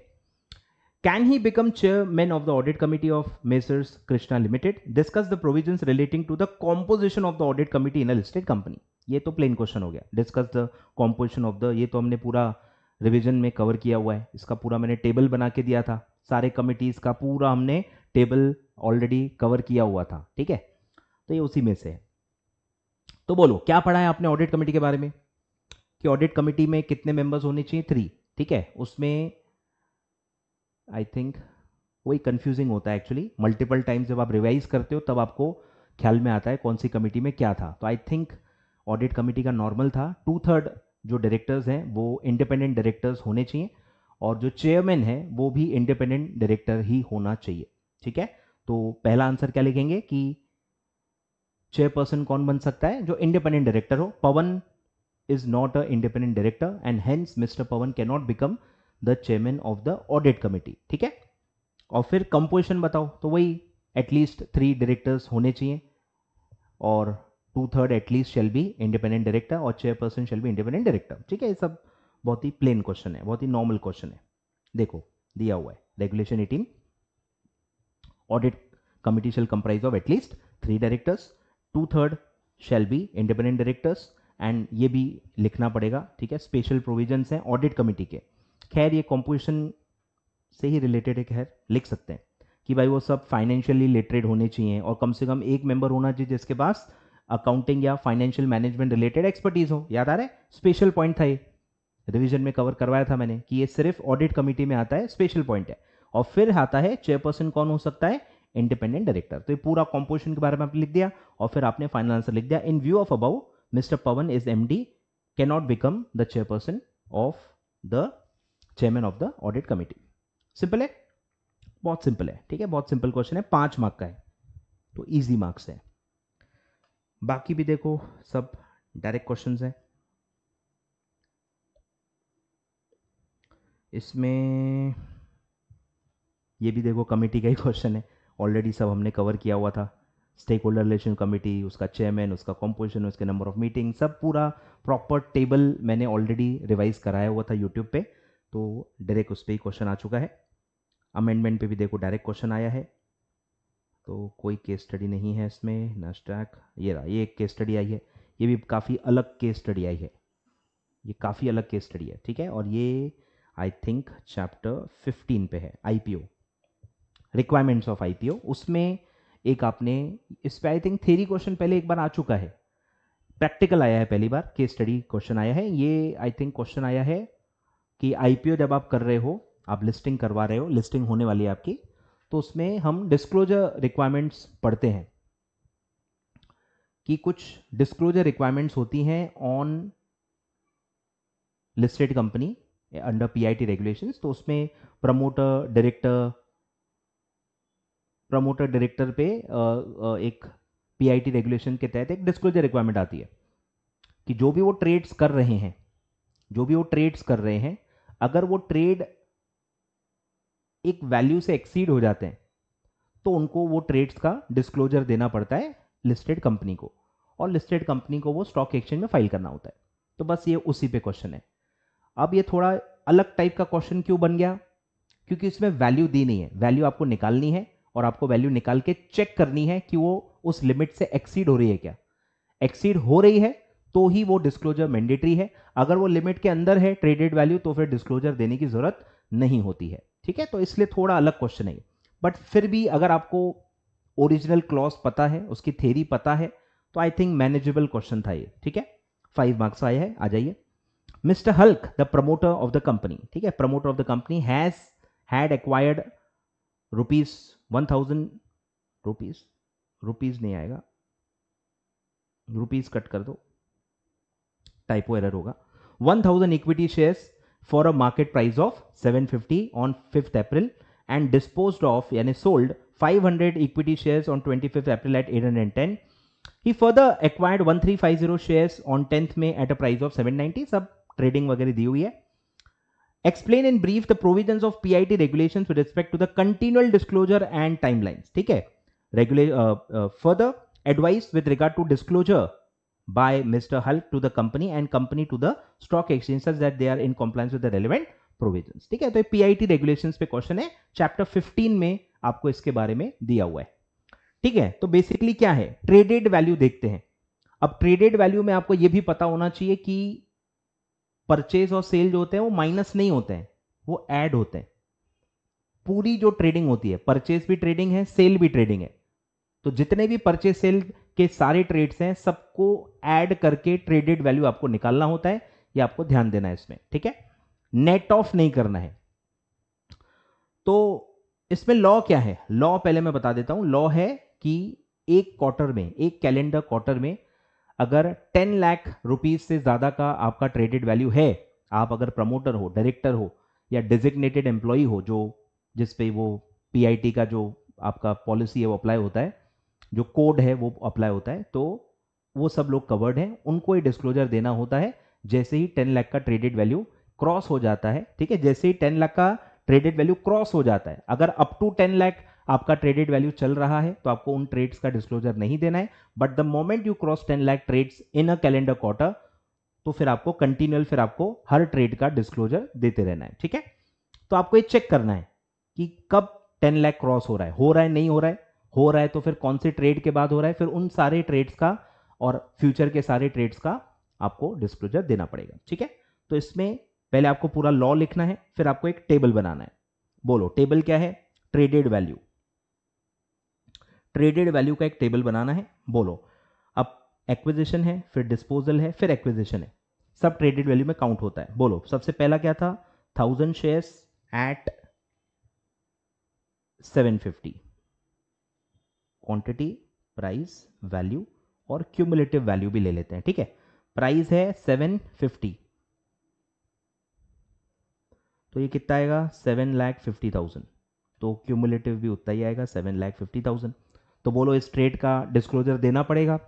can he become chairman of the audit committee of messrs Krishna limited discuss the provision relating to the composition of the audit committee in a company ये तो प्लेन क्वेश्चन हो गया discuss the composition of the ये तो हमने पूरा revision में cover किया हुआ है इसका पूरा मैंने टेबल बना के दिया था सारे कमिटीज का पूरा हमने टेबल ऑलरेडी कवर किया हुआ था ठीक है तो ये उसी में से है तो बोलो क्या पढ़ा है आपने ऑडिट कमेटी के बारे में कि ऑडिट कमेटी में कितने मेंबर्स होने चाहिए थ्री ठीक है उसमें आई थिंक वही कंफ्यूजिंग होता है एक्चुअली मल्टीपल टाइम्स जब आप रिवाइज करते हो तब आपको ख्याल में आता है कौन सी कमेटी में क्या था तो आई थिंक ऑडिट कमेटी का नॉर्मल था टू थर्ड जो डायरेक्टर्स हैं वो इंडिपेंडेंट डायरेक्टर्स होने चाहिए और जो चेयरमैन है वो भी इंडिपेंडेंट डायरेक्टर ही होना चाहिए ठीक है तो पहला आंसर क्या लिखेंगे कि चेयरपर्सन कौन बन सकता है जो इंडिपेंडेंट डायरेक्टर हो Pawan is not a independent director and hence mister Pawan can not become the chairman of the audit committee ठीक है और फिर कंपोजिशन बताओ तो वही एटलीस्ट थ्री डायरेक्टर्स होने चाहिए और two third at least shall be independent director और chairperson shall be independent director ठीक है ये सब बहुत ही प्लेन क्वेश्चन है बहुत ही नॉर्मल क्वेश्चन है देखो दिया हुआ है regulation eighteen audit committee shall comprise of at least three directors two third shall be independent directors and ये भी लिखना पड़ेगा ठीक है स्पेशल प्रोविजंस हैं ऑडिट कमेटी के खैर ये कॉम्पोजिशन से ही रिलेटेड है खैर लिख सकते हैं कि भाई वो सब फाइनेंशियली लिटरेट होने चाहिए और कम से कम एक मेंबर होना चाहिए जिसके पास अकाउंटिंग या फाइनेंशियल मैनेजमेंट रिलेटेड एक्सपर्टीज हो याद आ रहा है स्पेशल पॉइंट था ये रिविजन में कवर करवाया था मैंने कि ये सिर्फ ऑडिट कमेटी में आता है स्पेशल पॉइंट है और फिर आता है चेयरपर्सन कौन हो सकता है इंडिपेंडेंट डायरेक्टर तो ये पूरा कॉम्पोजिशन के बारे में आपने लिख दिया और फिर आपने फाइनल आंसर लिख दिया in view of above mister Pavan is M D cannot become the chairperson of the chairman of the audit committee simple है बहुत सिंपल है ठीक है बहुत सिंपल क्वेश्चन है पांच मार्क का है तो ईजी मार्क्स है बाकी भी देखो सब डायरेक्ट क्वेश्चन है इसमें ये भी देखो कमेटी का ही क्वेश्चन है ऑलरेडी सब हमने कवर किया हुआ था स्टेक होल्डर रिलेशन कमेटी उसका चेयरमैन उसका कॉम्पोजिशन उसके नंबर ऑफ मीटिंग सब पूरा प्रॉपर टेबल मैंने ऑलरेडी रिवाइज कराया हुआ था यूट्यूब पे तो डायरेक्ट उस पर ही क्वेश्चन आ चुका है अमेंडमेंट पे भी देखो डायरेक्ट क्वेश्चन आया है तो कोई केस स्टडी नहीं है इसमें नस्टैक ये रहा ये एक केस स्टडी आई है ये भी काफ़ी अलग केस स्टडी आई है ये काफ़ी अलग केस स्टडी है ठीक है और ये आई थिंक चैप्टर फिफ्टीन पे है आई रिक्वायरमेंट्स ऑफ आईपीओ उसमें एक आपने इस पर आई थिंक थेरी क्वेश्चन पहले एक बार आ चुका है प्रैक्टिकल आया है पहली बार केस स्टडी क्वेश्चन आया है ये आई थिंक क्वेश्चन आया है कि आईपीओ जब आप कर रहे हो आप लिस्टिंग करवा रहे हो लिस्टिंग होने वाली है आपकी तो उसमें हम डिस्क्लोजर रिक्वायरमेंट्स पढ़ते हैं कि कुछ डिस्क्लोजर रिक्वायरमेंट्स होती हैं on listed company under PIT regulations तो उसमें प्रमोटर डायरेक्टर प्रमोटर डायरेक्टर पे एक पीआईटी रेगुलेशन के तहत एक डिस्क्लोजर रिक्वायरमेंट आती है कि जो भी वो ट्रेड्स कर रहे हैं जो भी वो ट्रेड्स कर रहे हैं अगर वो ट्रेड एक वैल्यू से एक्सीड हो जाते हैं तो उनको वो ट्रेड्स का डिस्क्लोजर देना पड़ता है लिस्टेड कंपनी को और लिस्टेड कंपनी को वो स्टॉक एक्सचेंज में फाइल करना होता है तो बस ये उसी पे क्वेश्चन है अब ये थोड़ा अलग टाइप का क्वेश्चन क्यों बन गया क्योंकि इसमें वैल्यू दी नहीं है वैल्यू आपको निकालनी है और आपको वैल्यू निकाल के चेक करनी है कि वो उस लिमिट से एक्सीड हो रही है क्या एक्सीड हो रही है तो ही वो डिस्क्लोजर मैंडेटरी है अगर वो लिमिट के अंदर है ट्रेडेड वैल्यू तो फिर डिस्क्लोजर देने की जरूरत नहीं होती है ठीक है तो इसलिए थोड़ा अलग क्वेश्चन है बट फिर भी अगर आपको ओरिजिनल क्लॉज पता है उसकी थेरी पता है तो आई थिंक मैनेजेबल क्वेश्चन था ये ठीक है फाइव मार्क्स आया है आ जाइए mister hulk the promoter of the company ठीक है promoter of the company has had acquired rupees one thousand rupees rupees नहीं आएगा रुपीज कट कर दो टाइपो एरर होगा one thousand equity shares for a market price of seven fifty on fifth April and dispose of यानी sold five hundred equity shares on twenty fifth April at eight hundred ten he further acquired one three five zero share on tenth में at a price of seven ninety सब trading वगैरह दी हुई है explain in brief the provisions of PIT regulations with respect to the continual disclosure and timelines ठीक है further advice with regard to disclosure by mister hulk to the company and company to the stock exchanges that they are in compliance with the relevant provisions ठीक है तो PIT regulations पे question है chapter fifteen में आपको इसके बारे में दिया हुआ है ठीक है तो बेसिकली क्या है ट्रेडेड वैल्यू देखते हैं अब ट्रेडेड वैल्यू में आपको यह भी पता होना चाहिए कि परचेज और सेल जो होते हैं वो माइनस नहीं होते हैं वो ऐड होते हैं पूरी जो ट्रेडिंग होती है परचेज भी ट्रेडिंग है सेल भी ट्रेडिंग है तो जितने भी परचेज सेल के सारे ट्रेड्स हैं सबको ऐड करके ट्रेडेड वैल्यू आपको निकालना होता है ये आपको ध्यान देना है इसमें ठीक है नेट ऑफ नहीं करना है तो इसमें लॉ क्या है लॉ पहले मैं बता देता हूं लॉ है कि एक क्वार्टर में एक कैलेंडर क्वार्टर में अगर 10 लाख रुपीज से ज़्यादा का आपका ट्रेडेड वैल्यू है आप अगर प्रमोटर हो डायरेक्टर हो या डिजिग्नेटेड एम्प्लॉई हो जो जिस पे वो पीआईटी का जो आपका पॉलिसी है वो अप्लाई होता है जो कोड है वो अप्लाई होता है तो वो सब लोग कवर्ड हैं उनको ये डिस्क्लोजर देना होता है जैसे ही टेन लाख का ट्रेडेड वैल्यू क्रॉस हो जाता है ठीक है जैसे ही टेन लाख का ट्रेडेड वैल्यू क्रॉस हो जाता है अगर अप टू टेन लाख आपका ट्रेडेड वैल्यू चल रहा है तो आपको उन ट्रेड्स का डिस्क्लोजर नहीं देना है but the moment you cross ten lakh trades in a calendar quarter तो फिर आपको कंटिन्यूअल फिर आपको हर ट्रेड का डिस्क्लोजर देते रहना है ठीक है तो आपको ये चेक करना है कि कब टेन लैक क्रॉस हो रहा है हो रहा है नहीं हो रहा है हो रहा है तो फिर कौन से ट्रेड के बाद हो रहा है फिर उन सारे ट्रेड्स का और फ्यूचर के सारे ट्रेड्स का आपको डिस्क्लोजर देना पड़ेगा ठीक है तो इसमें पहले आपको पूरा लॉ लिखना है फिर आपको एक टेबल बनाना है बोलो टेबल क्या है ट्रेडेड वैल्यू ट्रेडेड वैल्यू का एक टेबल बनाना है बोलो अब एक्विजिशन है फिर डिस्पोजल है फिर एक्विजिशन है सब ट्रेडेड वैल्यू में काउंट होता है बोलो सबसे पहला क्या था thousand shares at seven fifty quantity price value और क्यूमुलेटिव वैल्यू भी ले लेते हैं ठीक है प्राइस है सेवन फिफ्टी तो ये कितना आएगा सेवन लैख फिफ्टी थाउजेंड तो क्यूमुलेटिव भी उतना ही आएगा सेवन लैख फिफ्टी थाउजेंड तो बोलो इस ट्रेड का डिस्क्लोजर देना पड़ेगा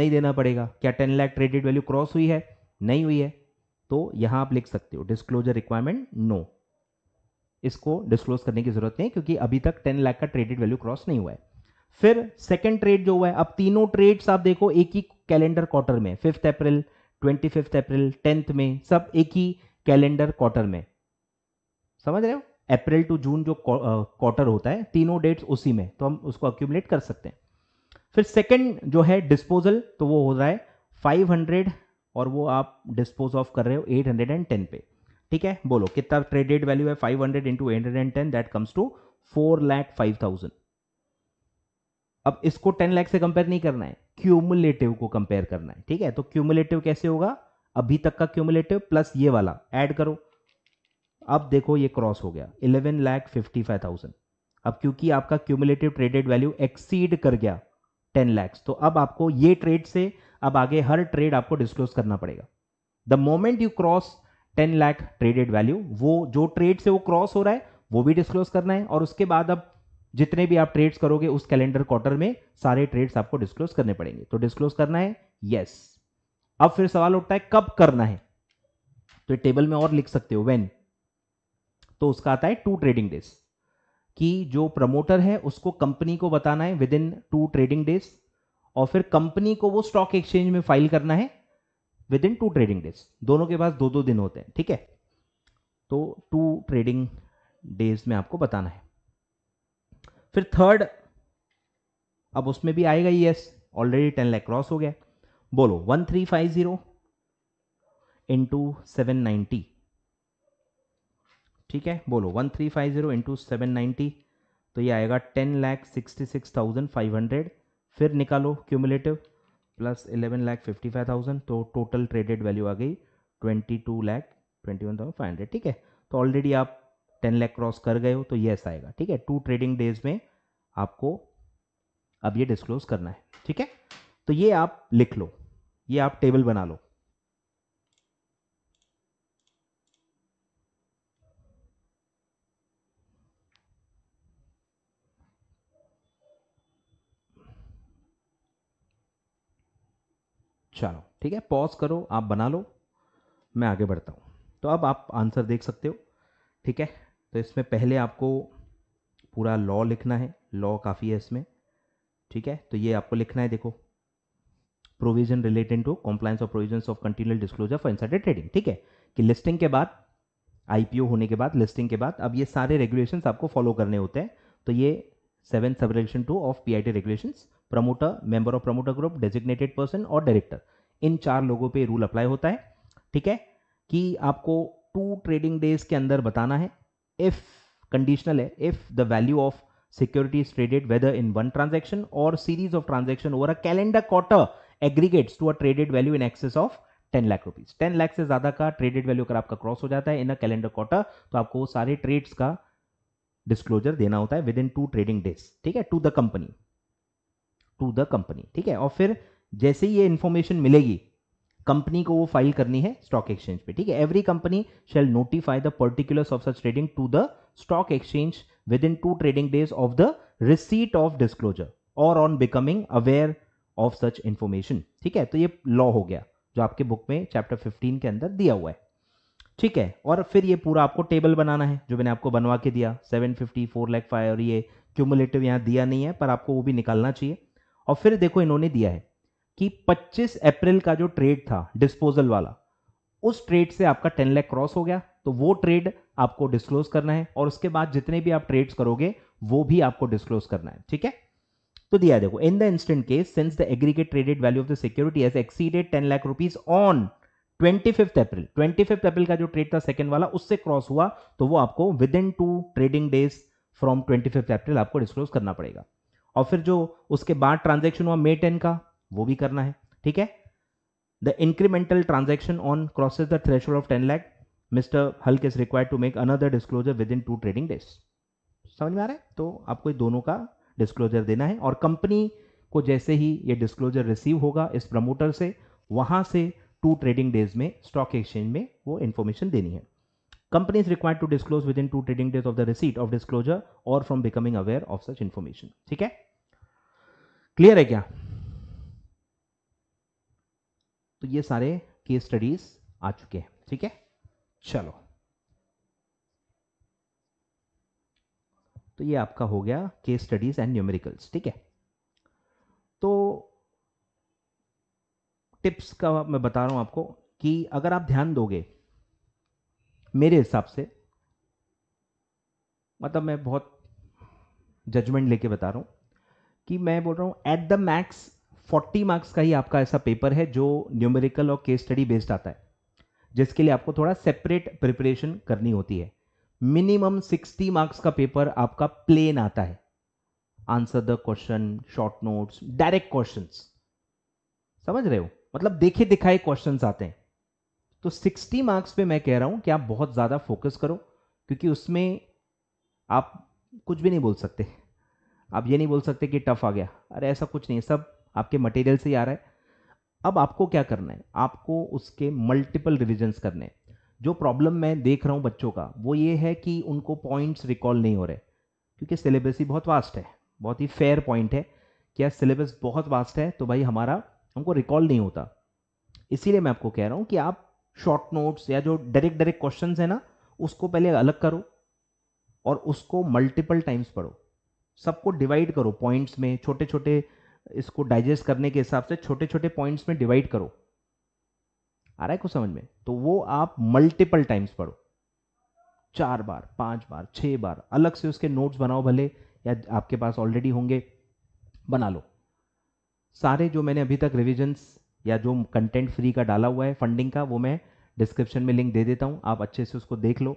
नहीं देना पड़ेगा क्या ten lakh traded value cross हुई है नहीं हुई है तो यहाँ आप लिख सकते हो डिस्क्लोजर रिक्वायरमेंट नो इसको डिस्क्लोज करने की जरूरत नहीं क्योंकि अभी तक टेन लाख का ट्रेडेड वैल्यू क्रॉस नहीं हुआ है फिर सेकेंड ट्रेड जो हुआ है अब तीनों ट्रेड्स आप देखो एक ही कैलेंडर क्वार्टर में fifth April twenty fifth April tenth में सब एक ही कैलेंडर क्वार्टर में समझ रहे हो अप्रैल टू जून जो क्वार्टर होता है तीनों डेट्स उसी में तो हम उसको अक्यूमुलेट कर सकते हैं फिर सेकेंड जो है डिस्पोजल तो वो हो रहा है 500 और वो आप डिस्पोज ऑफ कर रहे हो 810 पे ठीक है बोलो कितना ट्रेडेड वैल्यू है 500 hundred into eight that comes to four lakh five thousand अब इसको टेन लाख से कंपेयर नहीं करना है क्यूमुलेटिव को कंपेयर करना है ठीक है तो क्यूमुलेटिव कैसे होगा अभी तक का क्यूमुलेटिव प्लस ये वाला ऐड करो अब देखो ये क्रॉस हो गया eleven lakh fifty five thousand अब क्योंकि आपका क्यूमुलेटिव ट्रेडेड वैल्यू एक्सीड कर गया टेन लैक्स तो अब आपको ये ट्रेड से अब आगे हर ट्रेड आपको डिस्क्लोज करना पड़ेगा the moment you cross ten lakh traded value वो जो ट्रेड से वो क्रॉस हो रहा है वो भी डिस्क्लोज करना है और उसके बाद अब जितने भी आप ट्रेड्स करोगे उस कैलेंडर क्वार्टर में सारे ट्रेड्स आपको डिस्क्लोज करने पड़ेंगे तो डिस्क्लोज करना है यस yes. अब फिर सवाल उठता है कब करना है तो टेबल में और लिख सकते हो वेन तो उसका आता है टू ट्रेडिंग डेज कि जो प्रमोटर है उसको कंपनी को बताना है within two trading days और फिर कंपनी को वो स्टॉक एक्सचेंज में फाइल करना है within two trading days दोनों के पास दो दो दिन होते हैं ठीक है तो टू ट्रेडिंग डेज में आपको बताना है फिर थर्ड अब उसमें भी आएगा yes already ten lakh cross हो गया बोलो one three five zero into seven ninety ठीक है बोलो one three five zero into seven ninety तो ये आएगा ten lakh sixty six thousand five hundred फिर निकालो cumulative plus eleven lakh fifty five thousand तो टोटल ट्रेडेड वैल्यू आ गई twenty two lakh twenty one thousand five hundred ठीक है तो ऑलरेडी आप टेन लैख क्रॉस कर गए हो तो येस आएगा ठीक है टू ट्रेडिंग डेज में आपको अब ये डिस्क्लोज करना है ठीक है तो ये आप लिख लो ये आप टेबल बना लो चलो ठीक है पॉज करो आप बना लो मैं आगे बढ़ता हूँ तो अब आप आंसर देख सकते हो ठीक है तो इसमें पहले आपको पूरा लॉ लिखना है लॉ काफ़ी है इसमें ठीक है तो ये आपको लिखना है देखो provision related to compliance of provision of continual disclosure for insider trading ठीक है कि लिस्टिंग के बाद आईपीओ होने के बाद लिस्टिंग के बाद अब ये सारे रेगुलेशंस आपको फॉलो करने होते हैं तो ये सेवन सब relation two of PIT regulation promoter member of promoter group designated person और डायरेक्टर इन चार लोगों पे रूल अप्लाई होता है ठीक है कि आपको टू ट्रेडिंग डेज के अंदर बताना है इफ कंडीशनल है if the value of security traded whether in one transaction और series of transaction over a calendar quarter aggregates to a traded value in excess 10 lakh rupees 10 lakh से ज्यादा का ट्रेडेड वैल्यू अगर आपका क्रॉस हो जाता है इन अ कैलेंडर क्वार्टर तो आपको सारे ट्रेड्स का डिस्क्लोजर देना होता है within two trading days ठीक है to the company to the company ठीक है और फिर जैसे ही ये इन्फॉर्मेशन मिलेगी कंपनी को वो फाइल करनी है स्टॉक एक्सचेंज पे ठीक है every company shall notify the particulars of such trading to the stock exchange within two trading days of the receipt of disclosure और on becoming aware of such information ठीक है तो ये law हो गया जो आपके बुक में चैप्टर 15 के अंदर दिया हुआ है ठीक है और फिर ये पूरा आपको टेबल बनाना है जो मैंने आपको बनवा के दिया 750 फोर लैक फाइव और ये क्यूमुलेटिव यहाँ दिया नहीं है पर आपको वो भी निकालना चाहिए और फिर देखो इन्होंने दिया है कि 25 अप्रैल का जो ट्रेड था डिस्पोजल वाला उस ट्रेड से आपका 10 लाख क्रॉस हो गया तो वो ट्रेड आपको डिस्क्लोज करना है और उसके बाद जितने भी आप ट्रेड्स करोगे वो भी आपको डिस्क्लोज करना है ठीक है तो दिया देखो in the instant case since the aggregate traded value of the security has exceeded 10 lakh rupees on 25th April 25th April का जो ट्रेड था सेकंड वाला उससे क्रॉस हुआ तो वो आपको within two trading days from 25th April आपको डिस्क्लोज करना पड़ेगा और फिर जो उसके बाद ट्रांजेक्शन हुआ मे टेन का वो भी करना है ठीक है the incremental transaction on crosses the thresh of ten lakh mister Hulk is required to make another disclosure within two trading days समझ में आ रहा है तो आपको दोनों का डिस्क्लोजर देना है और कंपनी को जैसे ही ये डिस्क्लोजर रिसीव होगा इस प्रमोटर से वहां से टू ट्रेडिंग डेज में स्टॉक एक्सचेंज में वो इन्फॉर्मेशन देनी है company is required to disclose within two trading days of the receipt of disclosure और from becoming aware of such information ठीक है क्लियर है क्या तो ये सारे केस स्टडीज आ चुके हैं ठीक है चलो तो ये आपका हो गया केस स्टडीज एंड न्यूमेरिकल्स ठीक है तो टिप्स का मैं बता रहा हूं आपको कि अगर आप ध्यान दोगे मेरे हिसाब से मतलब मैं बहुत जजमेंट लेके बता रहा हूं कि मैं बोल रहा हूँ एट द मैक्स 40 मार्क्स का ही आपका ऐसा पेपर है जो न्यूमेरिकल और केस स्टडी बेस्ड आता है जिसके लिए आपको थोड़ा सेपरेट प्रिपरेशन करनी होती है मिनिमम 60 मार्क्स का पेपर आपका प्लेन आता है answer the question short notes direct question समझ रहे हो मतलब देखे दिखाए क्वेश्चन आते हैं तो 60 मार्क्स पे मैं कह रहा हूं कि आप बहुत ज़्यादा फोकस करो क्योंकि उसमें आप कुछ भी नहीं बोल सकते आप ये नहीं बोल सकते कि टफ आ गया अरे ऐसा कुछ नहीं सब आपके मटेरियल से ही आ रहा है अब आपको क्या करना है आपको उसके मल्टीपल रिविजन्स करने हैं जो प्रॉब्लम मैं देख रहा हूँ बच्चों का वो ये है कि उनको पॉइंट्स रिकॉल नहीं हो रहे क्योंकि सिलेबस ही बहुत वास्ट है बहुत ही फेयर पॉइंट है कि यार सिलेबस बहुत वास्ट है तो भाई हमारा हमको रिकॉल नहीं होता इसीलिए मैं आपको कह रहा हूँ कि आप शॉर्ट नोट्स या जो डायरेक्ट डायरेक्ट क्वेश्चन है ना उसको पहले अलग करो और उसको मल्टीपल टाइम्स पढ़ो सबको डिवाइड करो पॉइंट्स में छोटे छोटे इसको डाइजेस्ट करने के हिसाब से छोटे छोटे पॉइंट्स में डिवाइड करो आ रहा है कुछ समझ में तो वो आप मल्टीपल टाइम्स पढ़ो चार बार पांच बार छह बार अलग से उसके नोट्स बनाओ भले या आपके पास ऑलरेडी होंगे बना लो सारे जो मैंने अभी तक रिविजन्स या जो कंटेंट फ्री का डाला हुआ है फंडिंग का वो मैं डिस्क्रिप्शन में लिंक दे देता हूँ आप अच्छे से उसको देख लो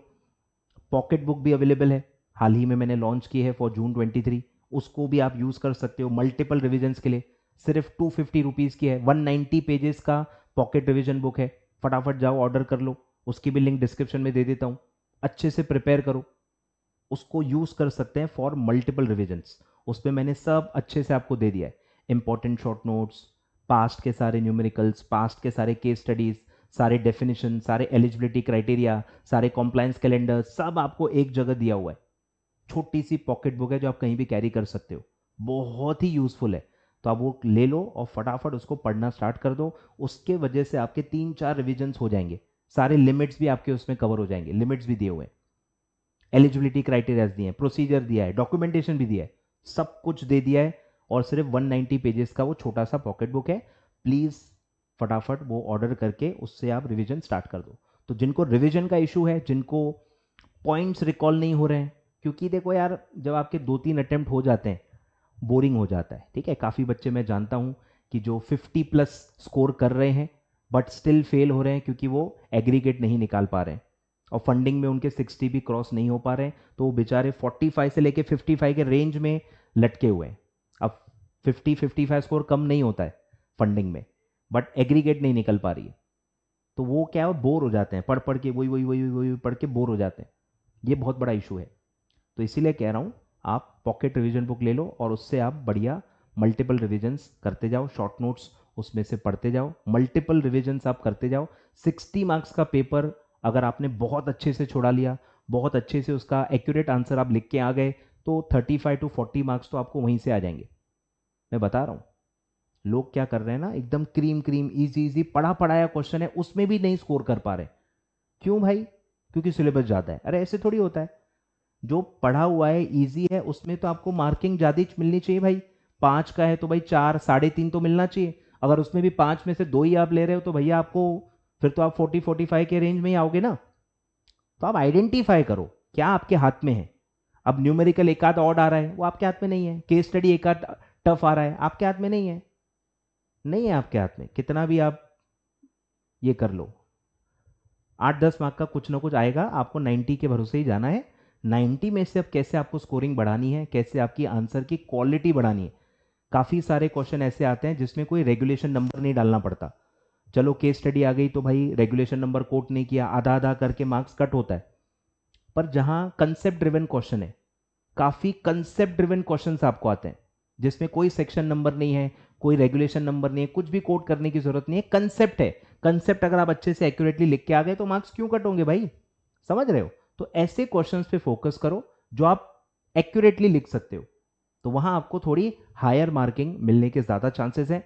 पॉकेट बुक भी अवेलेबल है हाल ही में मैंने लॉन्च की है फॉर जून 23 उसको भी आप यूज़ कर सकते हो मल्टीपल रिविजन्स के लिए सिर्फ टू फिफ्टी रुपीज़ की है नाइन्टी पेजेस का पॉकेट रिविजन बुक है फटाफट जाओ ऑर्डर कर लो उसकी भी लिंक डिस्क्रिप्शन में दे देता हूँ अच्छे से प्रिपेयर करो उसको यूज़ कर सकते हैं फॉर मल्टीपल रिविजन्स उस पर मैंने सब अच्छे से आपको दे दिया है इंपॉर्टेंट शॉर्ट नोट्स पास्ट के सारे न्यूमेरिकल्स पास्ट के सारे केस स्टडीज़ सारे डेफिनेशन सारे एलिजिबिलिटी क्राइटेरिया सारे कॉम्प्लायंस कैलेंडर सब आपको एक जगह दिया हुआ है छोटी सी पॉकेट बुक है जो आप कहीं भी कैरी कर सकते हो बहुत ही यूज़फुल है तो आप वो ले लो और फटाफट उसको पढ़ना स्टार्ट कर दो उसके वजह से आपके तीन चार रिविजन्स हो जाएंगे सारे लिमिट्स भी आपके उसमें कवर हो जाएंगे लिमिट्स भी दिए हुए हैं एलिजिबिलिटी क्राइटेरियाज दिए हैं प्रोसीजर दिया है डॉक्यूमेंटेशन भी दिया है सब कुछ दे दिया है और सिर्फ 190 पेजेस का वो छोटा सा पॉकेट बुक है प्लीज़ फटाफट वो ऑर्डर करके उससे आप रिविजन स्टार्ट कर दो तो जिनको रिविजन का इशू है जिनको पॉइंट्स रिकॉल नहीं हो रहे हैं क्योंकि देखो यार जब आपके दो तीन अटैम्प्ट हो जाते हैं बोरिंग हो जाता है ठीक है काफ़ी बच्चे मैं जानता हूँ कि जो 50 प्लस स्कोर कर रहे हैं बट स्टिल फेल हो रहे हैं क्योंकि वो एग्रीगेट नहीं निकाल पा रहे हैं और फंडिंग में उनके 60 भी क्रॉस नहीं हो पा रहे हैं तो वो बेचारे 45 से लेके 55 के रेंज में लटके हुए हैं अब 50 55 स्कोर कम नहीं होता है फंडिंग में बट एग्रीगेट नहीं निकल पा रही है तो वो क्या है बोर हो जाते हैं पढ़ पढ़ के वही वही वही वही पढ़ के बोर हो जाते हैं ये बहुत बड़ा इशू है तो इसीलिए कह रहा हूँ आप पॉकेट रिविजन बुक ले लो और उससे आप बढ़िया मल्टीपल रिविजन्स करते जाओ शॉर्ट नोट्स उसमें से पढ़ते जाओ मल्टीपल रिविजन्स आप करते जाओ 60 मार्क्स का पेपर अगर आपने बहुत अच्छे से छोड़ा लिया बहुत अच्छे से उसका एक्यूरेट आंसर आप लिख के आ गए तो 35 टू 40 मार्क्स तो आपको वहीं से आ जाएंगे मैं बता रहा हूँ लोग क्या कर रहे हैं ना एकदम क्रीम क्रीम इजी इजी पढ़ा पढ़ाया क्वेश्चन है उसमें भी नहीं स्कोर कर पा रहे क्यों भाई क्योंकि सिलेबस ज़्यादा है अरे ऐसे थोड़ी होता है जो पढ़ा हुआ है इजी है उसमें तो आपको मार्किंग ज़्यादा मिलनी चाहिए भाई पांच का है तो भाई चार साढ़े तीन तो मिलना चाहिए अगर उसमें भी पांच में से दो ही आप ले रहे हो तो भैया आपको फिर तो आप फोर्टी फोर्टी फाइव के रेंज में ही आओगे ना तो आप आइडेंटिफाई करो क्या आपके हाथ में है अब न्यूमेरिकल एक आध ऑड आ रहा है वो आपके हाथ में नहीं है केस स्टडी एक आध टफ आ रहा है आपके हाथ में नहीं है नहीं है आपके हाथ में कितना भी आप ये कर लो आठ दस मार्क का कुछ ना कुछ आएगा आपको नाइन्टी के भरोसे ही जाना है 90 में से अब कैसे आपको स्कोरिंग बढ़ानी है कैसे आपकी आंसर की क्वालिटी बढ़ानी है काफ़ी सारे क्वेश्चन ऐसे आते हैं जिसमें कोई रेगुलेशन नंबर नहीं डालना पड़ता चलो केस स्टडी आ गई तो भाई रेगुलेशन नंबर कोट नहीं किया आधा आधा करके मार्क्स कट होता है पर जहां कंसेप्ट ड्रिवन क्वेश्चन है काफ़ी कंसेप्ट ड्रिवन क्वेश्चन आपको आते हैं जिसमें कोई सेक्शन नंबर नहीं है कोई रेगुलेशन नंबर नहीं है कुछ भी कोट करने की जरूरत नहीं है कंसेप्ट है कंसेप्ट अगर आप अच्छे से एक्यूरेटली लिख के आ गए तो मार्क्स क्यों कट होंगे भाई समझ रहे हो तो ऐसे क्वेश्चंस पे फोकस करो जो आप एक्यूरेटली लिख सकते हो तो वहां आपको थोड़ी हायर मार्किंग मिलने के ज़्यादा चांसेस हैं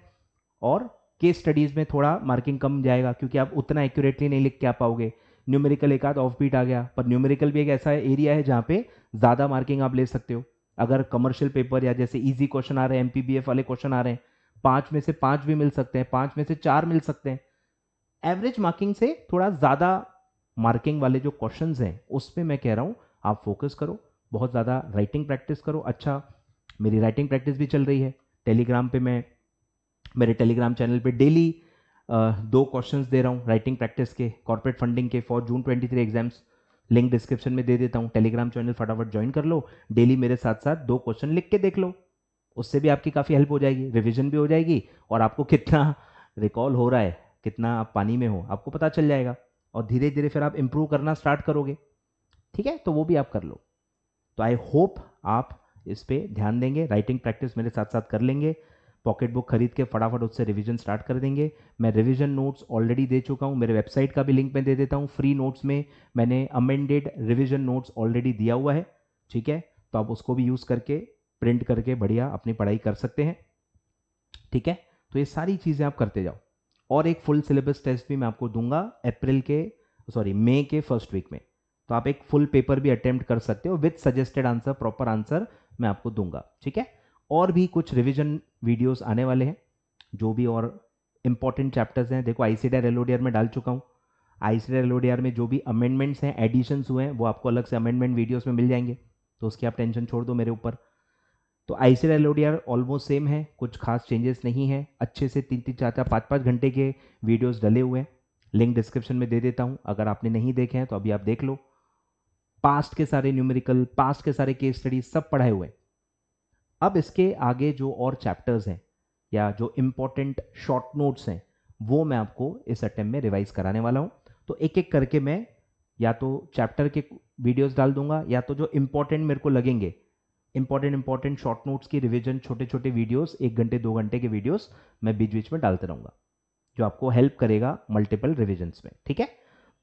और केस स्टडीज़ में थोड़ा मार्किंग कम जाएगा क्योंकि आप उतना एक्यूरेटली नहीं लिख के आ पाओगे न्यूमेरिकल एक आध ऑफ बीट आ गया पर न्यूमेरिकल भी एक ऐसा एरिया है जहाँ पे ज़्यादा मार्किंग आप ले सकते हो अगर कमर्शियल पेपर या जैसे इजी क्वेश्चन आ रहे हैं एम वाले क्वेश्चन आ रहे हैं पाँच में से पाँच भी मिल सकते हैं पाँच में से चार मिल सकते हैं एवरेज मार्किंग से थोड़ा ज़्यादा मार्किंग वाले जो क्वेश्चन हैं उस पर मैं कह रहा हूँ आप फोकस करो बहुत ज़्यादा राइटिंग प्रैक्टिस करो अच्छा मेरी राइटिंग प्रैक्टिस भी चल रही है टेलीग्राम पे मैं मेरे टेलीग्राम चैनल पे डेली दो क्वेश्चंस दे रहा हूँ राइटिंग प्रैक्टिस के कॉर्पोरेट फंडिंग के for June 23 exams link description में दे देता हूँ टेलीग्राम चैनल फटाफट ज्वाइन कर लो डेली मेरे साथ साथ दो क्वेश्चन लिख के देख लो उससे भी आपकी काफ़ी हेल्प हो जाएगी रिविजन भी हो जाएगी और आपको कितना रिकॉल हो रहा है कितना आप पानी में हो आपको पता चल जाएगा और धीरे धीरे फिर आप इम्प्रूव करना स्टार्ट करोगे ठीक है तो वो भी आप कर लो तो आई होप आप इस पर ध्यान देंगे राइटिंग प्रैक्टिस मेरे साथ साथ कर लेंगे पॉकेट बुक खरीद के फटाफट उससे रिवीजन स्टार्ट कर देंगे मैं रिवीजन नोट्स ऑलरेडी दे चुका हूँ मेरे वेबसाइट का भी लिंक मैं दे देता हूँ फ्री नोट्स में मैंने अमेंडेड रिवीजन नोट्स ऑलरेडी दिया हुआ है ठीक है तो आप उसको भी यूज़ करके प्रिंट करके बढ़िया अपनी पढ़ाई कर सकते हैं ठीक है तो ये सारी चीज़ें आप करते जाओ और एक फुल सिलेबस टेस्ट भी मैं आपको दूंगा अप्रैल के सॉरी मई के फर्स्ट वीक में तो आप एक फुल पेपर भी अटेम्प्ट कर सकते हो with suggested answer proper answer मैं आपको दूंगा ठीक है और भी कुछ रिविजन वीडियोज़ आने वाले हैं जो भी और इंपॉर्टेंट चैप्टर्स हैं देखो आई सी डी में डाल चुका हूँ आई सी डी में जो भी अमेंडमेंट्स हैं एडिशंस हुए हैं वो आपको अलग से अमेंडमेंट वीडियोस में मिल जाएंगे तो उसकी आप टेंशन छोड़ दो मेरे ऊपर तो I C L almost same है कुछ खास चेंजेस नहीं है अच्छे से तीन तीन चार चार पाँच पाँच घंटे के वीडियोज डले हुए हैं लिंक डिस्क्रिप्शन में दे देता हूँ अगर आपने नहीं देखे हैं तो अभी आप देख लो पास्ट के सारे न्यूमेरिकल पास्ट के सारे केस स्टडी सब पढ़ाए हुए हैं अब इसके आगे जो और चैप्टर्स हैं या जो इम्पोर्टेंट शॉर्ट नोट्स हैं वो मैं आपको इस अटैम्प में रिवाइज कराने वाला हूँ तो एक एक करके मैं या तो चैप्टर के वीडियोस डाल दूंगा या तो जो इम्पोर्टेंट मेरे को लगेंगे इंपॉर्टेंट इंपॉर्टेंट शॉर्ट नोट्स की रिविजन छोटे छोटे वीडियोज एक घंटे दो घंटे के वीडियोज़ मैं बीच बीच में डालते रहूँगा जो आपको हेल्प करेगा मल्टीपल रिविजन्स में ठीक है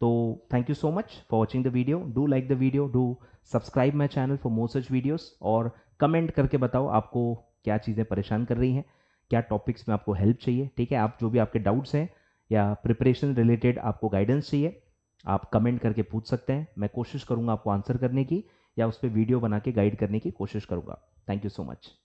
तो thank you so much for watching the video do like the video do subscribe my channel for more such videos और कमेंट करके बताओ आपको क्या चीज़ें परेशान कर रही हैं क्या टॉपिक्स में आपको हेल्प चाहिए ठीक है आप जो भी आपके डाउट्स हैं या प्रिपरेशन रिलेटेड आपको गाइडेंस चाहिए आप कमेंट करके पूछ सकते हैं मैं कोशिश करूँगा आपको आंसर करने की या उस पर वीडियो बना के गाइड करने की कोशिश करूँगा थैंक यू सो मच